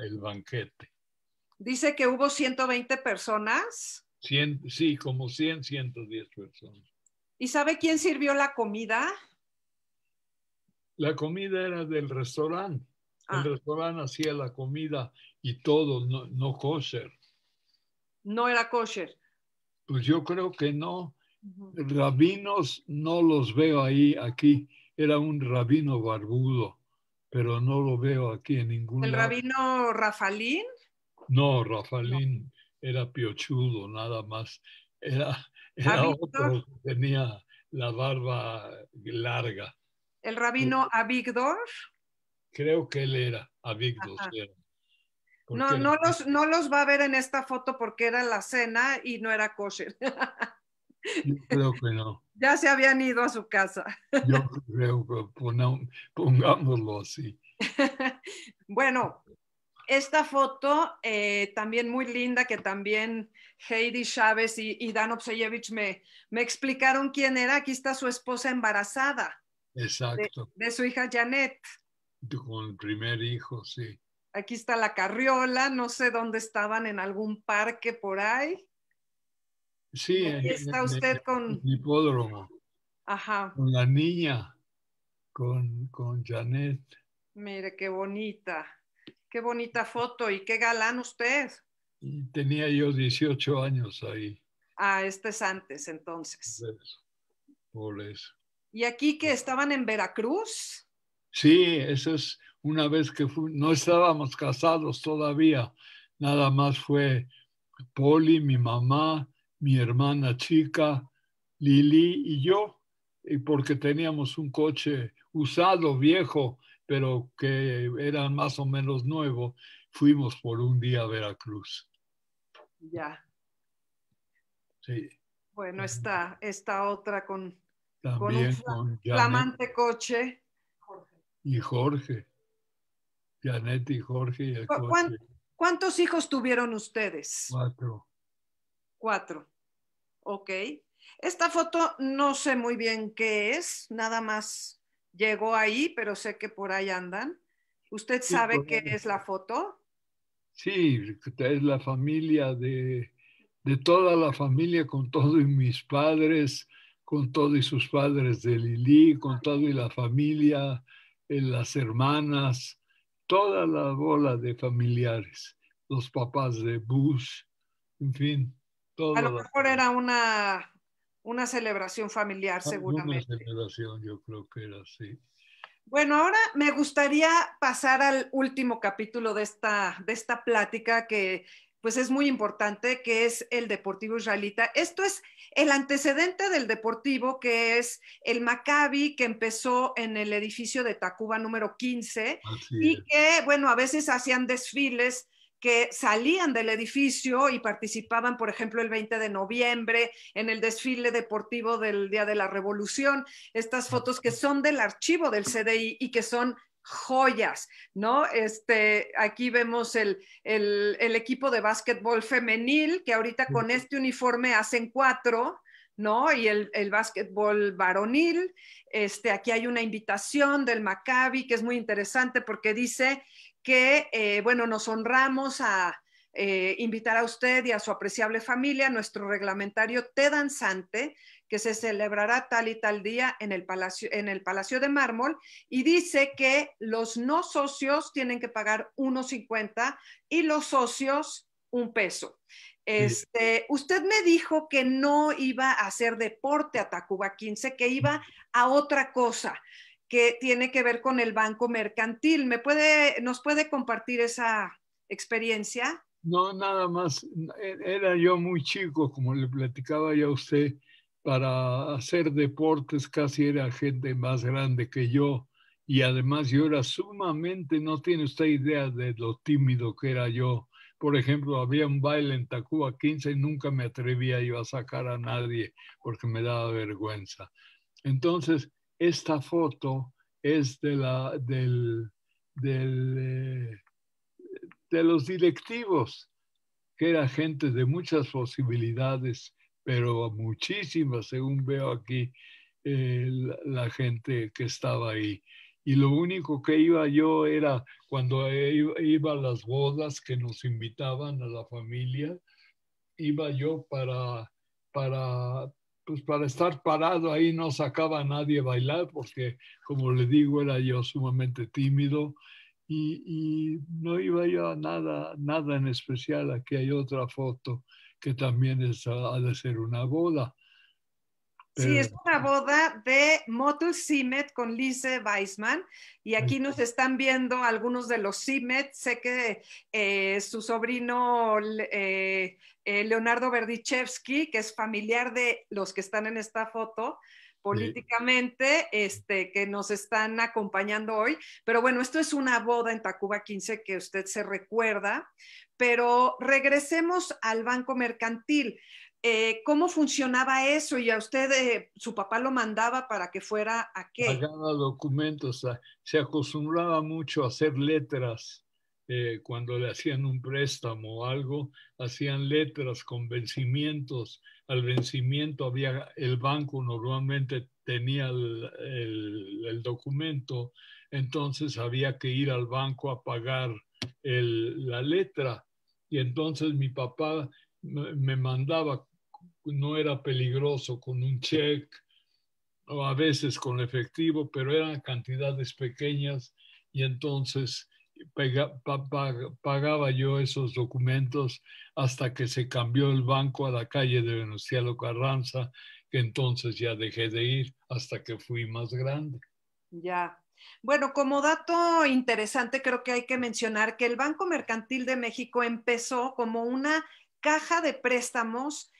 el banquete. Dice que hubo 120 personas. sí, como 100, 110 personas. ¿Y sabe quién sirvió la comida? La comida era del restaurante. El ah. restaurante hacía la comida y todo, no, no kosher no era kosher. Pues yo creo que no. Rabinos no los veo ahí, aquí. Era un rabino barbudo, pero no lo veo aquí en ningún ¿El rabino Rafalín? No, Rafalín era piochudo, nada más. Era, otro que tenía la barba larga. ¿El rabino Abigdor. Creo que él era, Abigdor. era. No, no los, no los va a ver en esta foto porque era la cena y no era kosher. Yo creo que no. Ya se habían ido a su casa. Yo creo que pongámoslo así. Bueno, esta foto eh, también muy linda que también Heidi Chávez y, Dan Obseyevich me, me, explicaron quién era. Aquí está su esposa embarazada. Exacto. De, de su hija Janet. Con el primer hijo, sí. Aquí está la carriola, no sé dónde estaban, en algún parque por ahí. Sí, aquí está usted con... En hipódromo. Ajá. Con la niña, con, con Janet. Mire, qué bonita, qué bonita foto y qué galán usted. tenía yo 18 años ahí. Ah, este es antes entonces. Por Por eso. ¿Y aquí que estaban en Veracruz? Sí, eso es una vez que no estábamos casados todavía, nada más fue Poli, mi mamá, mi hermana chica, Lili y yo, y porque teníamos un coche usado, viejo, pero que era más o menos nuevo, fuimos por un día a Veracruz. Ya. Sí. Bueno, está esta otra con, un flamante coche. Jorge. Y Jorge. Janet y Jorge y el ¿Cuántos hijos tuvieron ustedes? Cuatro. Cuatro. Ok. Esta foto no sé muy bien qué es, nada más llegó ahí, pero sé que por ahí andan. ¿Usted sabe qué es la foto? Sí, es la familia de, de toda la familia, con todos mis padres, con todos sus padres de Lili, con y la familia, eh, las hermanas, toda la bola de familiares, los papás de Bush, en fin. Toda a lo mejor era una, una celebración familiar, seguramente. Una celebración, yo creo que era así. Bueno, ahora me gustaría pasar al último capítulo de esta, de esta plática que pues es muy importante, que es el Deportivo Israelita. Esto es el antecedente del Deportivo, que es el Maccabi, que empezó en el edificio de Tacuba número 15, y que, bueno, a veces hacían desfiles que salían del edificio y participaban, por ejemplo, el 20 de noviembre en el desfile deportivo del Día de la Revolución. Estas fotos que son del archivo del CDI y que son joyas, ¿no? Este, aquí vemos el, equipo de básquetbol femenil, que ahorita con este uniforme hacen cuatro, ¿no? Y el, el, básquetbol varonil. Este, aquí hay una invitación del Maccabi que es muy interesante porque dice que, eh, bueno, nos honramos a eh, invitar a usted y a su apreciable familia, nuestro reglamentario T danzante que se celebrará tal y tal día en el Palacio, en el palacio de Mármol y dice que los no socios tienen que pagar 1,50 y los socios un peso. Este, usted me dijo que no iba a hacer deporte a Tacuba 15, que iba a otra cosa que tiene que ver con el banco mercantil. ¿Me puede, ¿Nos puede compartir esa experiencia? No, nada más. E, era yo muy chico, como le platicaba ya a usted, para hacer deportes casi era gente más grande que yo y además yo era sumamente, no tiene usted idea de lo tímido que era yo. Por ejemplo, había un baile en Tacuba 15 y nunca me atrevía yo a sacar a nadie porque me daba vergüenza. Entonces, esta foto es de, la, eh, de los directivos, que era gente de muchas posibilidades pero muchísimas, según veo aquí, eh, la, gente que estaba ahí. Y lo único que iba yo era cuando iba, a las bodas que nos invitaban a la familia, iba yo para, para, pues para estar parado ahí no sacaba a nadie a bailar porque, como le digo, era yo sumamente tímido y, y, no iba yo a nada, nada en especial. Aquí hay otra foto que también es, ha de ser una boda. Sí, es una boda de Motul Simet con Lise Weisman. Y aquí nos están viendo algunos de los Simet. Sé que eh, su sobrino eh, eh, Leonardo Berdichevsky, que es familiar de los que están en esta foto, políticamente, este, que nos están acompañando hoy. Pero bueno, esto es una boda en Tacuba 15 que usted se recuerda, pero regresemos al banco mercantil. Eh, ¿Cómo funcionaba eso? Y a usted, eh, su papá lo mandaba para que fuera a qué? Pagaba documentos. Se acostumbraba mucho a hacer letras. Eh, cuando le hacían un préstamo o algo, hacían letras con vencimientos. Al vencimiento había, el banco normalmente tenía el, documento, entonces había que ir al banco a pagar la letra y entonces mi papá me mandaba, no era peligroso, con un cheque o a veces con efectivo, pero eran cantidades pequeñas y entonces pagaba yo esos documentos hasta que se cambió el banco a la calle de Venustiano Carranza, que entonces ya dejé de ir hasta que fui más grande. Ya, bueno, como dato interesante, creo que hay que mencionar que el Banco Mercantil de México empezó como una caja de préstamos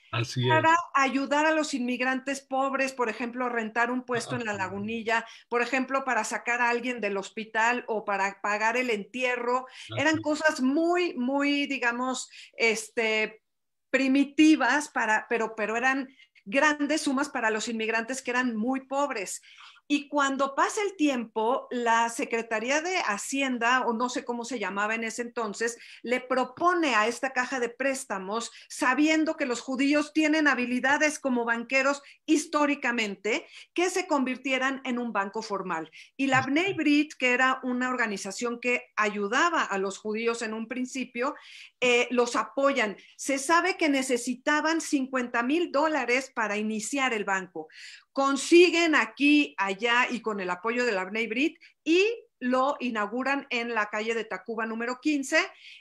para ayudar a los inmigrantes pobres, por ejemplo, rentar un puesto en la lagunilla, por ejemplo, para sacar a alguien del hospital o para pagar el entierro. Eran cosas muy, muy, digamos, este, primitivas, para, pero, pero eran grandes sumas para los inmigrantes que eran muy pobres. Y cuando pasa el tiempo, la Secretaría de Hacienda, o no sé cómo se llamaba en ese entonces, le propone a esta caja de préstamos, sabiendo que los judíos tienen habilidades como banqueros históricamente, que se convirtieran en un banco formal. Y la Bnei Brit, que era una organización que ayudaba a los judíos en un principio, eh, los apoyan. Se sabe que necesitaban 50 mil dólares para iniciar el banco consiguen aquí, allá y con el apoyo de la Bnei Brit y lo inauguran en la calle de Tacuba número 15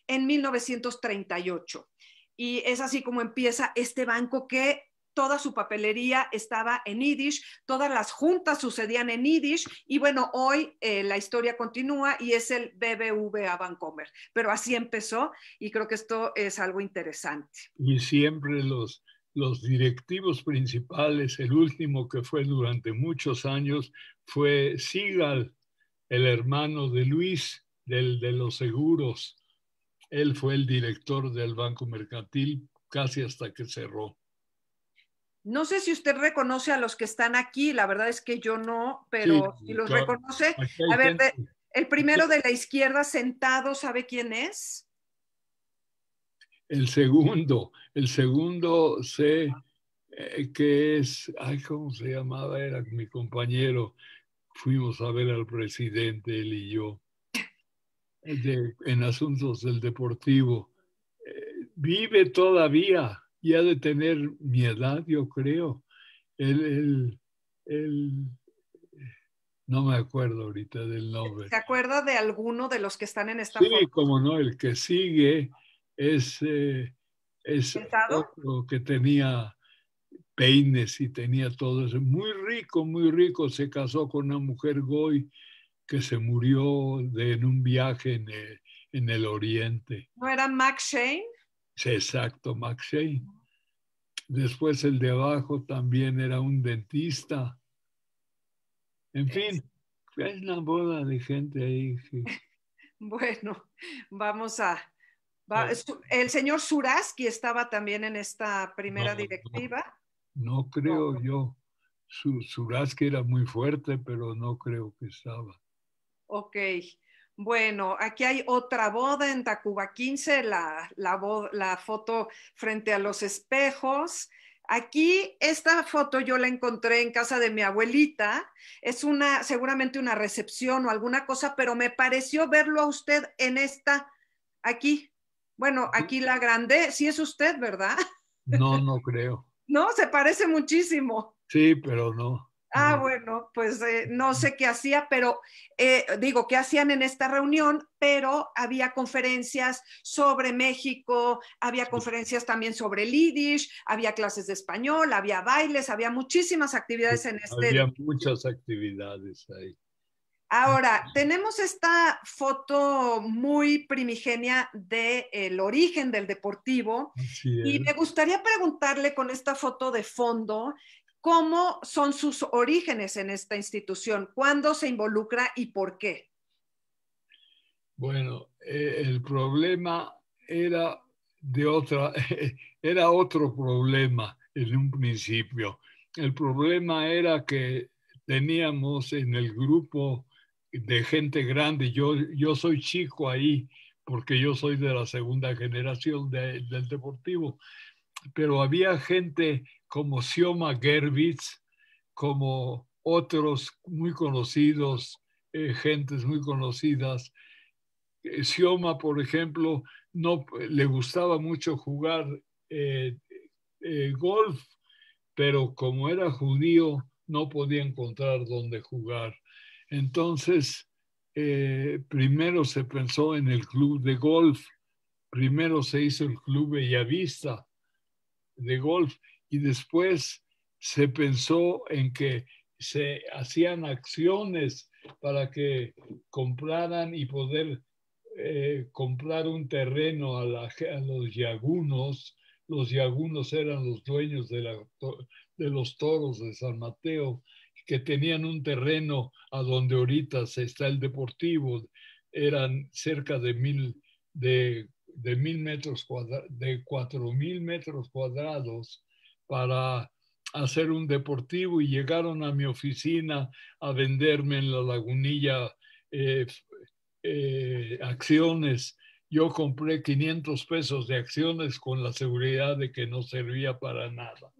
en 1938. Y es así como empieza este banco que toda su papelería estaba en Yiddish, todas las juntas sucedían en Yiddish y bueno, hoy eh, la historia continúa y es el BBVA Bancomer, pero así empezó y creo que esto es algo interesante. Y siempre los los directivos principales, el último que fue durante muchos años fue Sigal, el hermano de Luis, del de los seguros. Él fue el director del Banco Mercantil casi hasta que cerró. No sé si usted reconoce a los que están aquí, la verdad es que yo no, pero si los reconoce. A ver, el primero de la izquierda sentado, ¿sabe quién es? el segundo, el segundo sé eh, que es, ay, ¿cómo se llamaba? Era mi compañero. Fuimos a ver al presidente, él y yo, eh, en asuntos del deportivo. Eh, vive todavía, y ha de tener mi edad, yo creo. Él, él, él, no me acuerdo ahorita del nombre. ¿Se acuerda de alguno de los que están en esta Sí, como no, el que sigue es, eh, otro que tenía peines y tenía todo eso. Muy rico, muy rico. Se casó con una mujer goy que se murió en un viaje en el, oriente. ¿No era Max Shane? Sí, exacto, Max Shane. Después el de abajo también era un dentista. En fin, es la boda de gente ahí. bueno, vamos a el señor Suraski estaba también en esta primera directiva. No, creo yo. Su, Suraski era muy fuerte, pero no creo que estaba. Ok. Bueno, aquí hay otra boda en Tacuba 15, la, la, la foto frente a los espejos. Aquí esta foto yo la encontré en casa de mi abuelita. Es una, seguramente una recepción o alguna cosa, pero me pareció verlo a usted en esta, aquí, bueno, aquí la grande, sí es usted, ¿verdad? No, no creo. No, se parece muchísimo. Sí, pero no. Ah, bueno, pues eh, no sé qué hacía, pero eh, digo, qué hacían en esta reunión, pero había conferencias sobre México, había conferencias también sobre el Yiddish, había clases de español, había bailes, había muchísimas actividades en este. Había muchas actividades ahí. Ahora, tenemos esta foto muy primigenia del origen del deportivo y me gustaría preguntarle con esta foto de fondo cómo son sus orígenes en esta institución, cuándo se involucra y por qué. Bueno, eh, el problema era de otra, era otro problema en un principio. El problema era que teníamos en el grupo de gente grande. Yo, yo soy chico ahí porque yo soy de la segunda generación del deportivo. Pero había gente como Sioma Gervitz, como otros muy conocidos, eh, gentes muy conocidas. Eh, Sioma, por ejemplo, no le gustaba mucho jugar eh, golf, pero como era judío, no podía encontrar dónde jugar. Entonces, eh, primero se pensó en el club de golf, primero se hizo el club Bellavista de golf y después se pensó en que se hacían acciones para que compraran y poder eh, comprar un terreno a, los yagunos. Los yagunos eran los dueños de, de los toros de San Mateo que tenían un terreno a donde ahorita se está el deportivo, eran cerca de mil, de, metros cuadrados, de cuatro mil metros cuadrados para hacer un deportivo y llegaron a mi oficina a venderme en la lagunilla eh, eh, acciones. Yo compré 500 pesos de acciones con la seguridad de que no servía para nada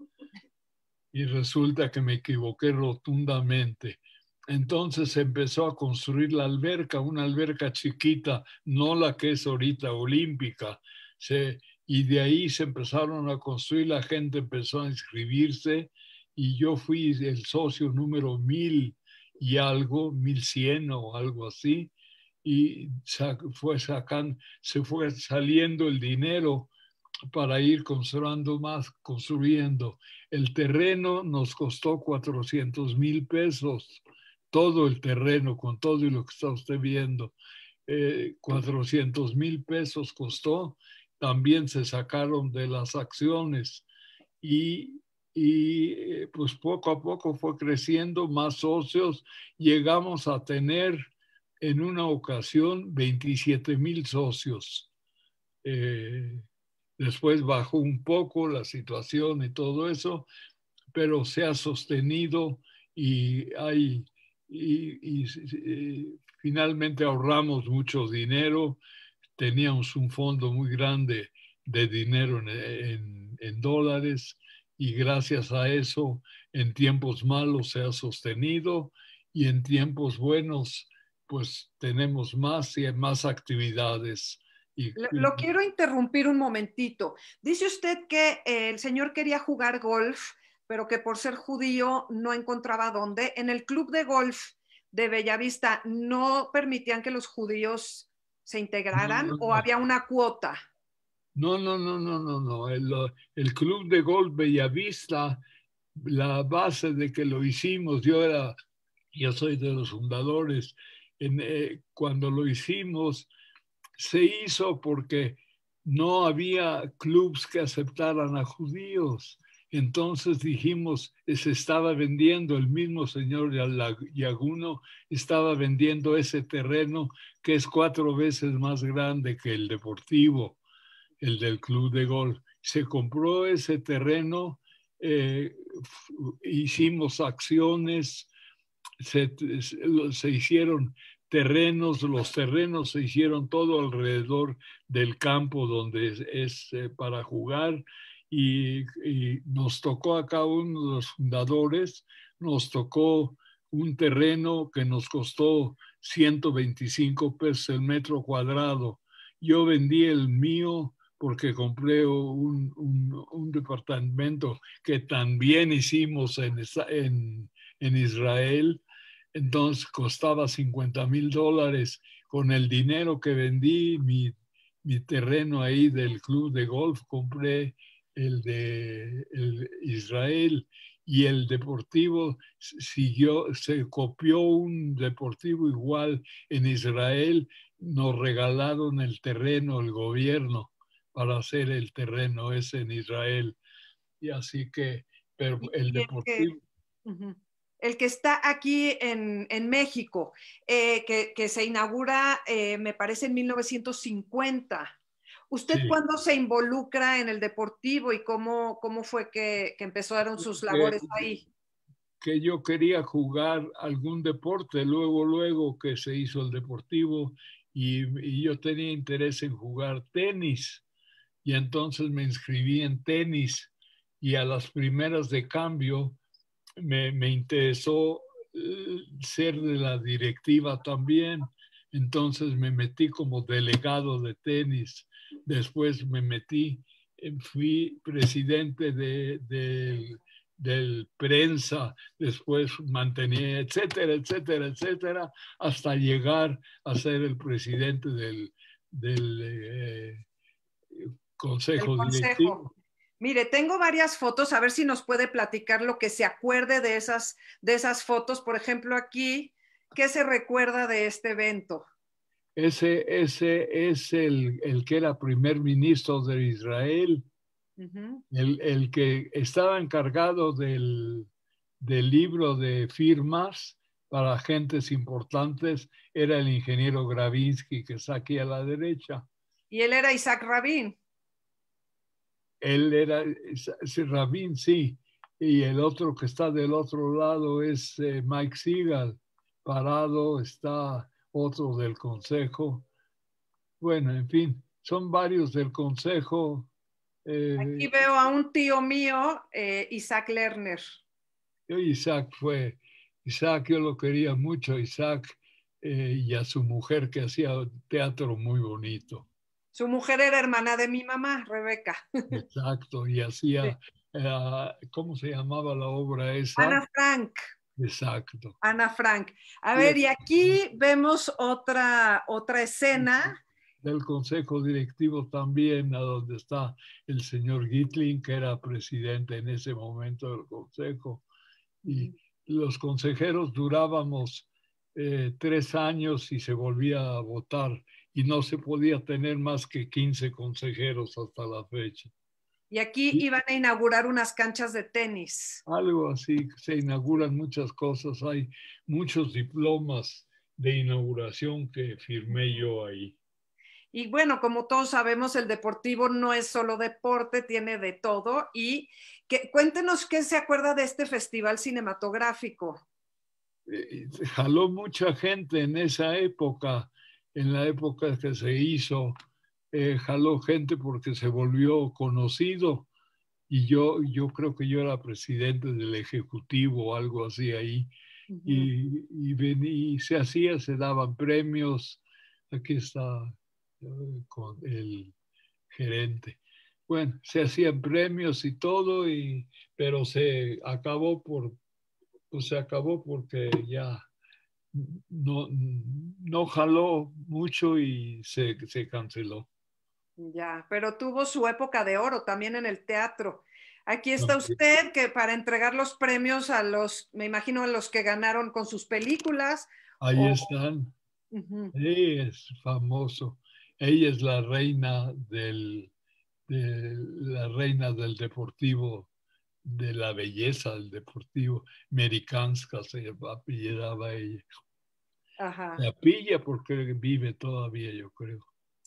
y resulta que me equivoqué rotundamente. Entonces empezó a construir la alberca, una alberca chiquita, no la que es ahorita olímpica. y de ahí se empezaron a construir, la gente empezó a inscribirse y yo fui el socio número mil y algo, mil cien o algo así. Y fue sacan, se fue saliendo el dinero para ir construyendo más, construyendo. El terreno nos costó 400 mil pesos, todo el terreno, con todo y lo que está usted viendo. 400 eh, mil pesos costó, también se sacaron de las acciones y, y eh, pues poco a poco fue creciendo, más socios, llegamos a tener en una ocasión 27 mil socios. Eh, después bajó un poco la situación y todo eso, pero se ha sostenido y hay y, eh, finalmente ahorramos mucho dinero. Teníamos un fondo muy grande de dinero en, en dólares y gracias a eso en tiempos malos se ha sostenido y en tiempos buenos pues tenemos más y más actividades lo, quiero interrumpir un momentito. Dice usted que el señor quería jugar golf, pero que por ser judío no encontraba dónde. En el club de golf de Bellavista no permitían que los judíos se integraran o había una cuota. No, no, no, no, no, no. El, club de golf Bellavista, la base de que lo hicimos, yo era, yo soy de los fundadores, eh, cuando lo hicimos, se hizo porque no había clubs que aceptaran a judíos. Entonces dijimos, se estaba vendiendo, el mismo señor Yaguno estaba vendiendo ese terreno que es cuatro veces más grande que el deportivo, el del club de golf. Se compró ese terreno, eh, hicimos acciones, se hicieron terrenos, los terrenos se hicieron todo alrededor del campo donde es, eh, para jugar y, nos tocó acá uno de los fundadores, nos tocó un terreno que nos costó 125 pesos el metro cuadrado. Yo vendí el mío porque compré un, departamento que también hicimos en Israel entonces costaba 50 mil dólares. Con el dinero que vendí, mi, terreno ahí del club de golf, compré el de Israel y el deportivo siguió, se copió un deportivo igual en Israel. Nos regalaron el terreno, el gobierno, para hacer el terreno ese en Israel. Y así que, pero el deportivo el que está aquí en, México, eh, que, se inaugura, eh, me parece, en 1950. ¿Usted cuándo se involucra en el deportivo y cómo, cómo fue que, que empezaron sus labores ahí? Que yo quería jugar algún deporte, luego, luego que se hizo el deportivo y yo tenía interés en jugar tenis y entonces me inscribí en tenis y a las primeras de cambio me, interesó eh, ser de la directiva también, entonces me metí como delegado de tenis, después me metí, eh, fui presidente de, del prensa, después mantenía, etcétera, etcétera, etcétera, hasta llegar a ser el presidente del, del eh, consejo, directivo. Mire, tengo varias fotos, a ver si nos puede platicar lo que se acuerde de esas, de esas fotos. Por ejemplo, aquí, ¿qué se recuerda de este evento? Ese, ese es el, que era primer ministro de Israel, el, que estaba encargado del, del libro de firmas para agentes importantes, era el ingeniero Gravinsky, que está aquí a la derecha. Y él era Isaac Rabin. Él era, Rabin sí, y el otro que está del otro lado es eh, Mike Seagal. Parado está otro del Consejo. Bueno, en fin, son varios del Consejo. Eh, Aquí veo a un tío mío, eh, Isaac Lerner. Isaac fue, Isaac yo lo quería mucho, Isaac y a su mujer que hacía teatro muy bonito. Su mujer era hermana de mi mamá, Rebeca. Exacto, y hacía, eh, ¿cómo se llamaba la obra esa? Ana Frank. Exacto. Ana Frank. A ver, y aquí vemos otra, otra escena. Del consejo directivo también, a donde está el señor Gitlin, que era presidente en ese momento del consejo. Y los consejeros durábamos eh, tres años y se volvía a votar y no se podía tener más que 15 consejeros hasta la fecha. Y aquí iban a inaugurar unas canchas de tenis. Algo así, se inauguran muchas cosas, hay muchos diplomas de inauguración que firmé yo ahí. Y bueno, como todos sabemos, el deportivo no es solo deporte, tiene de todo. Y que, cuéntenos qué se acuerda de este festival cinematográfico. Eh, jaló mucha gente en esa época en la época que se hizo, eh, jaló gente porque se volvió conocido y yo, yo creo que yo era presidente del Ejecutivo o algo así ahí. y, y, se hacía, se daban premios. Aquí está eh, con el gerente. Bueno, se hacían premios y todo, y, pero se acabó por, pues, se acabó porque ya no, no jaló mucho y se, se canceló. Ya, pero tuvo su época de oro también en el teatro. Aquí está usted que para entregar los premios a los, me imagino, a los que ganaron con sus películas. Ahí están. Ella es famoso. Ella es la reina del, la reina del deportivo de la belleza del deportivo. Merikanska se apellidaba ella. La pilla porque vive todavía, yo creo.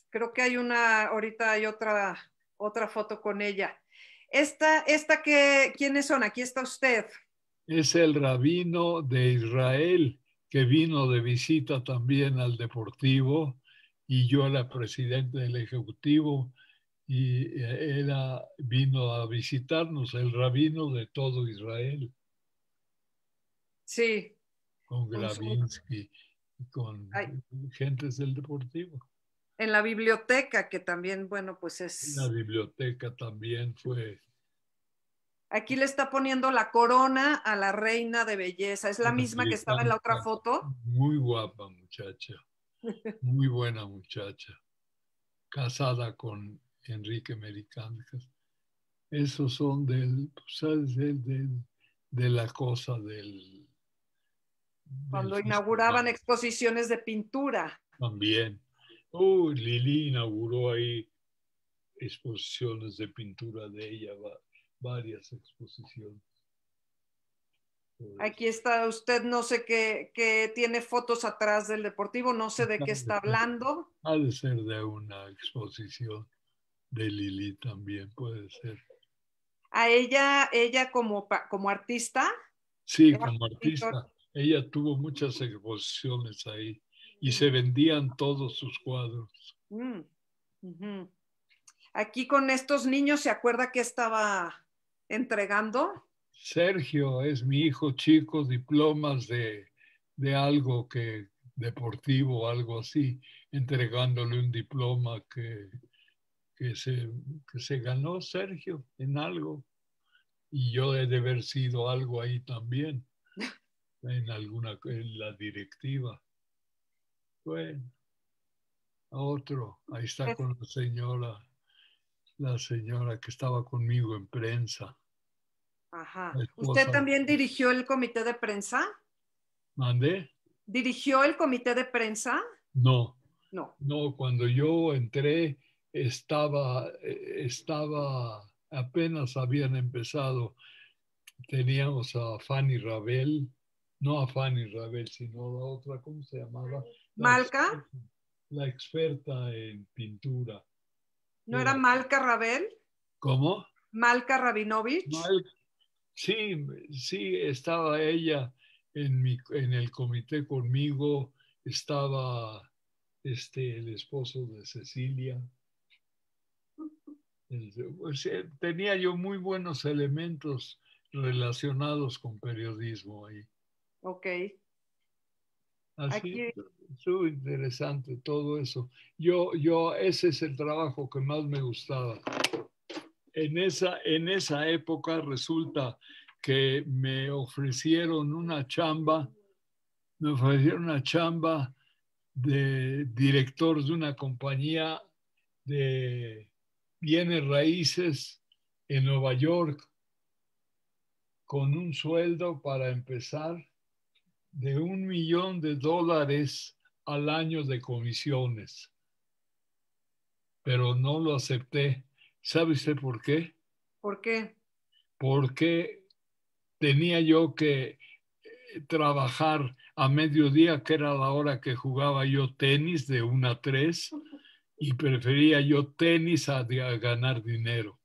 Creo que hay una, ahorita hay otra, otra foto con ella. Esta, esta que, ¿quiénes son? Aquí está usted. Es el rabino de Israel que vino de visita también al Deportivo y yo era presidente del Ejecutivo y él eh, vino a visitarnos, el rabino de todo Israel. Sí. Con Gravinsky, con gente gentes del Deportivo. En la biblioteca, que también, bueno, pues es... La biblioteca también fue... Aquí le está poniendo la corona a la reina de belleza. Es la misma que estaba en la otra foto. Muy guapa muchacha. Muy buena muchacha. Casada con Enrique Americana esos son pues, del, de la cosa del... Cuando inauguraban exposiciones de pintura. También. Uy, Lili inauguró ahí exposiciones de pintura de ella, varias exposiciones. Aquí está usted, no sé qué, que tiene fotos atrás del deportivo, no sé de qué está hablando. Ha de ser de una exposición de Lili también puede ser. ¿A ella, ella como, como artista? Sí, como artista. Ella tuvo muchas exposiciones ahí y se vendían todos sus cuadros. Mm, Aquí con estos niños, ¿se acuerda que estaba entregando? Sergio es mi hijo chico, diplomas de, de algo que deportivo, algo así, entregándole un diploma que que se, se ganó Sergio en algo y yo he de haber sido algo ahí también, en alguna, en la directiva. Bueno, otro, ahí está pues con la señora, la señora que estaba conmigo en prensa. Ajá. ¿Usted también dirigió el comité de prensa? ¿Mandé? ¿Dirigió el comité de prensa? No. No. No, cuando yo entré, estaba, eh, estaba, apenas habían empezado, teníamos a Fanny Rabel, no a Fanny Rabel, sino a la otra, ¿cómo se llamaba? Malca. La, experta en pintura. ¿No era, Malca Rabel? ¿Cómo? Malca Rabinovich. sí, sí, estaba ella en, en el comité conmigo, estaba este, el esposo de Cecilia. Este, pues, eh, tenía yo muy buenos elementos relacionados con periodismo ahí. Ok. Así, Aquí... interesante todo eso. Yo, yo, ese es el trabajo que más me gustaba. En esa, en esa época resulta que me ofrecieron una chamba, me ofrecieron una chamba de director de una compañía de Viene raíces en Nueva York con un sueldo para empezar de un millón de dólares al año de comisiones. Pero no lo acepté. ¿Sabe usted por qué? ¿Por qué? Porque tenía yo que eh, trabajar a mediodía, que era la hora que jugaba yo tenis de una a tres y prefería yo tenis a, ganar dinero.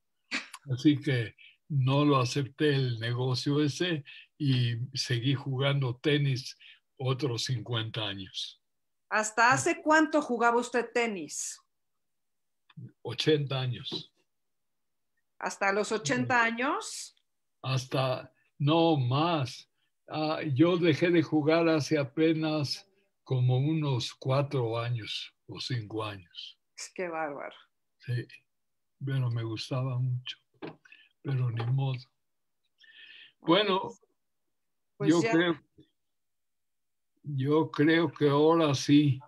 Así que no lo acepté el negocio ese y seguí jugando tenis otros 50 años. ¿Hasta hace cuánto jugaba usted tenis? 80 años. ¿Hasta los 80 años? Hasta, no más. Ah, yo dejé de jugar hace apenas como unos cuatro años o cinco años. Es bárbaro. Sí, bueno, me gustaba mucho, pero ni modo. Bueno, pues, pues yo, creo, yo creo que ahora sí,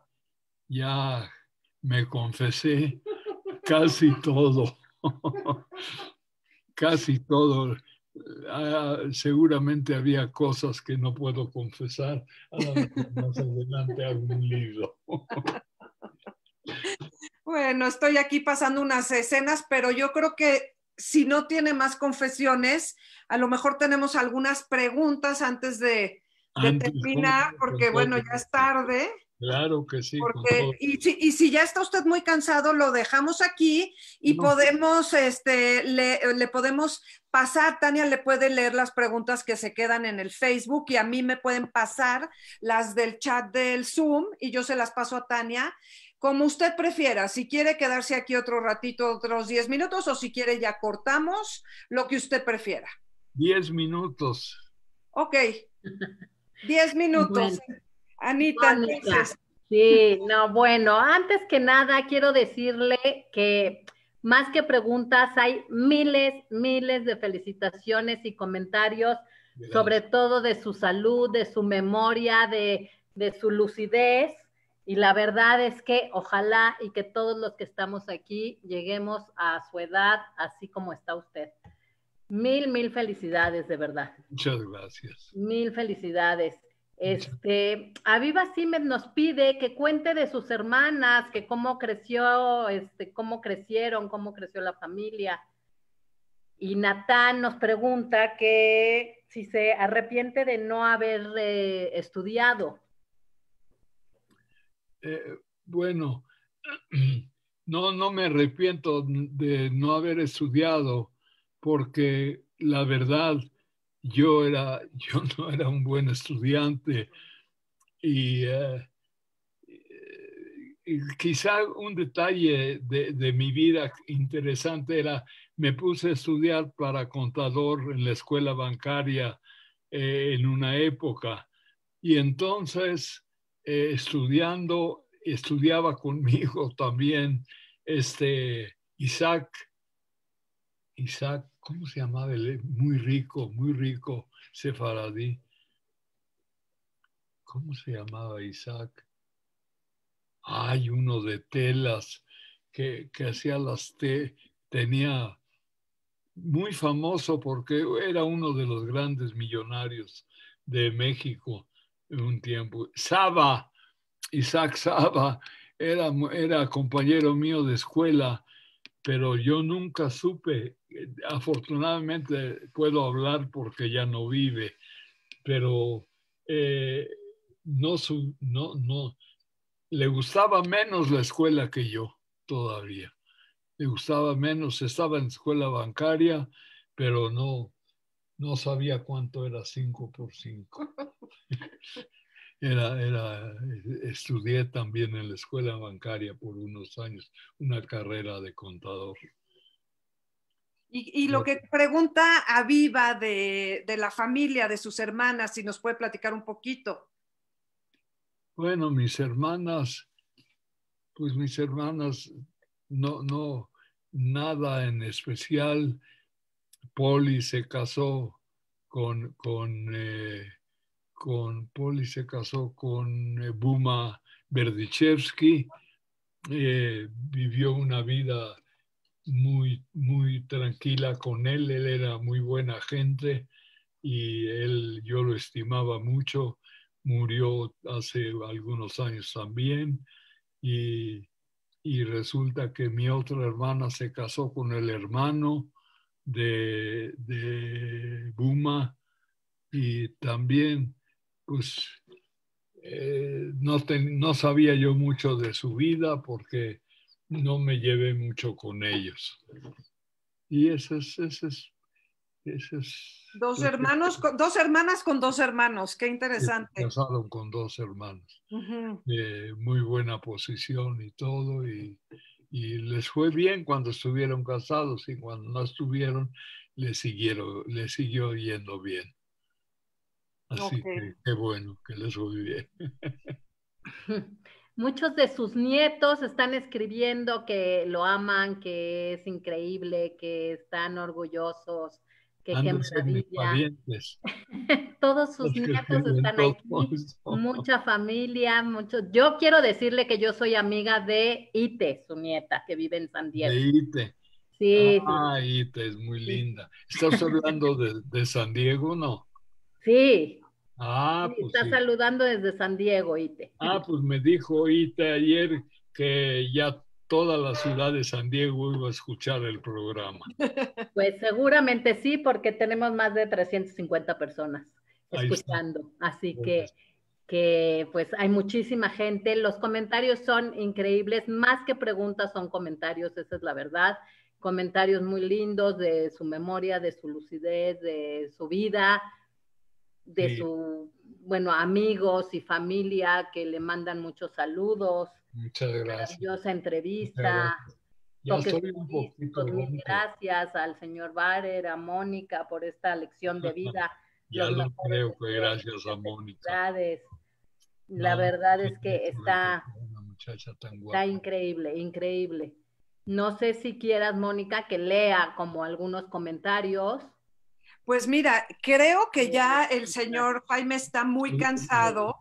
ya me confesé casi todo, casi todo. Ah, seguramente había cosas que no puedo confesar. más adelante hago un libro. bueno, estoy aquí pasando unas escenas, pero yo creo que si no tiene más confesiones, a lo mejor tenemos algunas preguntas antes de, terminar, porque bueno, ya es tarde. Claro que sí. Porque, y, si, ya está usted muy cansado, lo dejamos aquí y podemos, este, le, le, podemos pasar, Tania le puede leer las preguntas que se quedan en el Facebook y a mí me pueden pasar las del chat del Zoom y yo se las paso a Tania como usted prefiera, si quiere quedarse aquí otro ratito, otros 10 minutos, o si quiere ya cortamos, lo que usted prefiera. 10 minutos. Ok, 10 minutos. Anita, Sí, no, bueno, antes que nada quiero decirle que más que preguntas, hay miles, miles de felicitaciones y comentarios, sobre todo de su salud, de su memoria, de, de su lucidez y la verdad es que ojalá y que todos los que estamos aquí lleguemos a su edad así como está usted. Mil, mil felicidades, de verdad. Muchas gracias. Mil felicidades. Este, Aviva Simen nos pide que cuente de sus hermanas, que cómo creció, este, cómo crecieron, cómo creció la familia. Y Natán nos pregunta que si se arrepiente de no haber eh, estudiado. Eh, bueno, no, no me arrepiento de no haber estudiado porque la verdad yo era, yo no era un buen estudiante eh, y, quizá un detalle de, de, mi vida interesante era me puse a estudiar para contador en la escuela bancaria eh, en una época y entonces eh, estudiando, estudiaba conmigo también este Isaac, Isaac, ¿cómo se llamaba? Muy rico, muy rico, sefaradí. ¿Cómo se llamaba Isaac? Hay uno de telas que, que hacía las tenía muy famoso porque era uno de los grandes millonarios de México un tiempo. Saba, Isaac Saba, era, era compañero mío de escuela, pero yo nunca supe, eh, afortunadamente puedo hablar porque ya no vive, pero eh, no, no, no, le gustaba menos la escuela que yo todavía. Le gustaba menos, estaba en escuela bancaria, pero no, no sabía cuánto era 5 por 5. Era, era, estudié también en la escuela bancaria por unos años una carrera de contador. Y, y lo que pregunta Aviva de, de, la familia, de sus hermanas, si nos puede platicar un poquito. Bueno, mis hermanas, pues mis hermanas, no, no, nada en especial. Poli se casó con, eh, se casó con eh, Buma Berdichevsky, eh, vivió una vida muy, muy tranquila con él, él era muy buena gente y él, yo lo estimaba mucho, murió hace algunos años también y resulta que mi otra hermana se casó con el hermano de, de Buma y también pues eh, no, no sabía yo mucho de su vida porque no me llevé mucho con ellos. Y eso es, Dos hermanos, con, dos hermanas con dos hermanos, qué interesante. Casaron con dos hermanos. Eh, muy buena posición y todo, y, y les fue bien cuando estuvieron casados y cuando no estuvieron, les, siguieron, le siguió yendo bien. Así que qué bueno que les fue bien. Muchos de sus nietos están escribiendo que lo aman, que es increíble, que están orgullosos que ah, qué maravilla. Todos sus nietos están aquí, mucha familia, mucho. Yo quiero decirle que yo soy amiga de Ite, su nieta, que vive en San Diego. De Ite. Sí. Ah, Ite es muy linda. ¿Estás hablando de, San Diego no? Sí. Ah, sí, pues Está saludando desde San Diego, Ite. Ah, pues me dijo Ite ayer que ya toda la ciudad de San Diego iba a escuchar el programa. Pues seguramente sí, porque tenemos más de 350 personas escuchando. Así que, que, pues hay muchísima gente. Los comentarios son increíbles, más que preguntas son comentarios, esa es la verdad. Comentarios muy lindos de su memoria, de su lucidez, de su vida, de su, bueno, amigos y familia que le mandan muchos saludos. Muchas gracias. Maravillosa entrevista. Gracias. gracias al señor Barer, a Mónica por esta lección de vida. ya lo creo que gracias a Mónica. La verdad es que está, está increíble, increíble. No sé si quieras, Mónica, que lea como algunos comentarios. Pues mira, creo que ya el señor Jaime está muy cansado.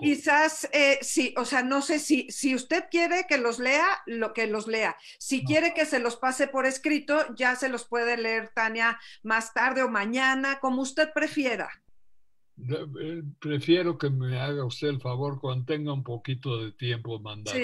Quizás, eh, sí, o sea, no sé si, si usted quiere que los lea, lo que los lea. Si quiere que se los pase por escrito, ya se los puede leer Tania más tarde o mañana, como usted prefiera. Eh, prefiero que me haga usted el favor cuando tenga un poquito de tiempo mandar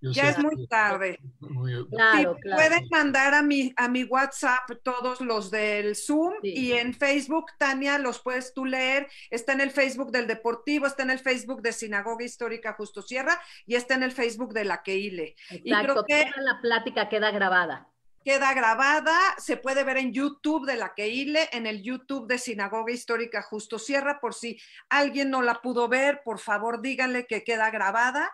ya es muy tarde. Pueden mandar a mi, a mi WhatsApp todos los del Zoom y en Facebook, Tania, los puedes tú leer. Está en el Facebook del Deportivo, está en el Facebook de Sinagoga Histórica Justo Sierra y está en el Facebook de la Queile. y creo que la plática queda grabada. Queda grabada, se puede ver en YouTube de la Queile, en el YouTube de Sinagoga Histórica Justo Sierra, por si alguien no la pudo ver, por favor díganle que queda grabada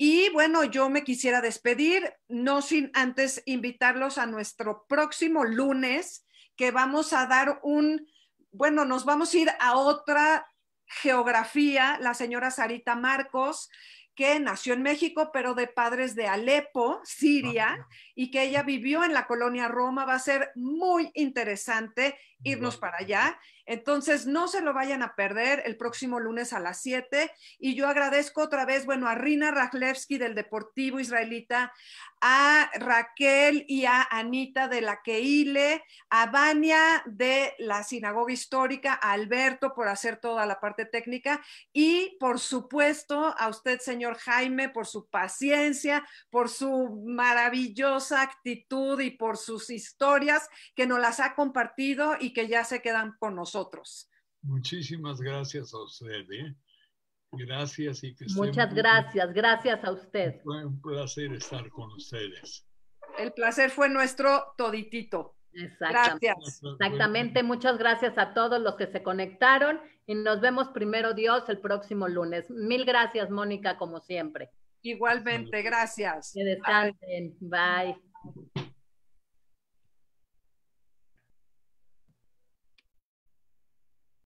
y bueno, yo me quisiera despedir, no sin antes invitarlos a nuestro próximo lunes, que vamos a dar un, bueno, nos vamos a ir a otra geografía, la señora Sarita Marcos, que nació en México, pero de padres de Alepo, Siria, y que ella vivió en la colonia Roma. Va a ser muy interesante irnos para allá. Entonces, no se lo vayan a perder el próximo lunes a las 7. Y yo agradezco otra vez, bueno, a Rina Rajlewski del Deportivo Israelita, a Raquel y a Anita de la Keile, a Vania de la Sinagoga Histórica, a Alberto por hacer toda la parte técnica y, por supuesto, a usted, señor Jaime, por su paciencia, por su maravillosa actitud y por sus historias que nos las ha compartido y que ya se quedan con nosotros. Muchísimas gracias a usted. ¿eh? Gracias y que Muchas gracias, gracias a usted. Fue un placer estar con ustedes. El placer fue nuestro toditito. Exactamente. Gracias. Exactamente, muchas gracias a todos los que se conectaron y nos vemos primero Dios el próximo lunes. Mil gracias, Mónica, como siempre. Igualmente, gracias. Que descansen. Bye.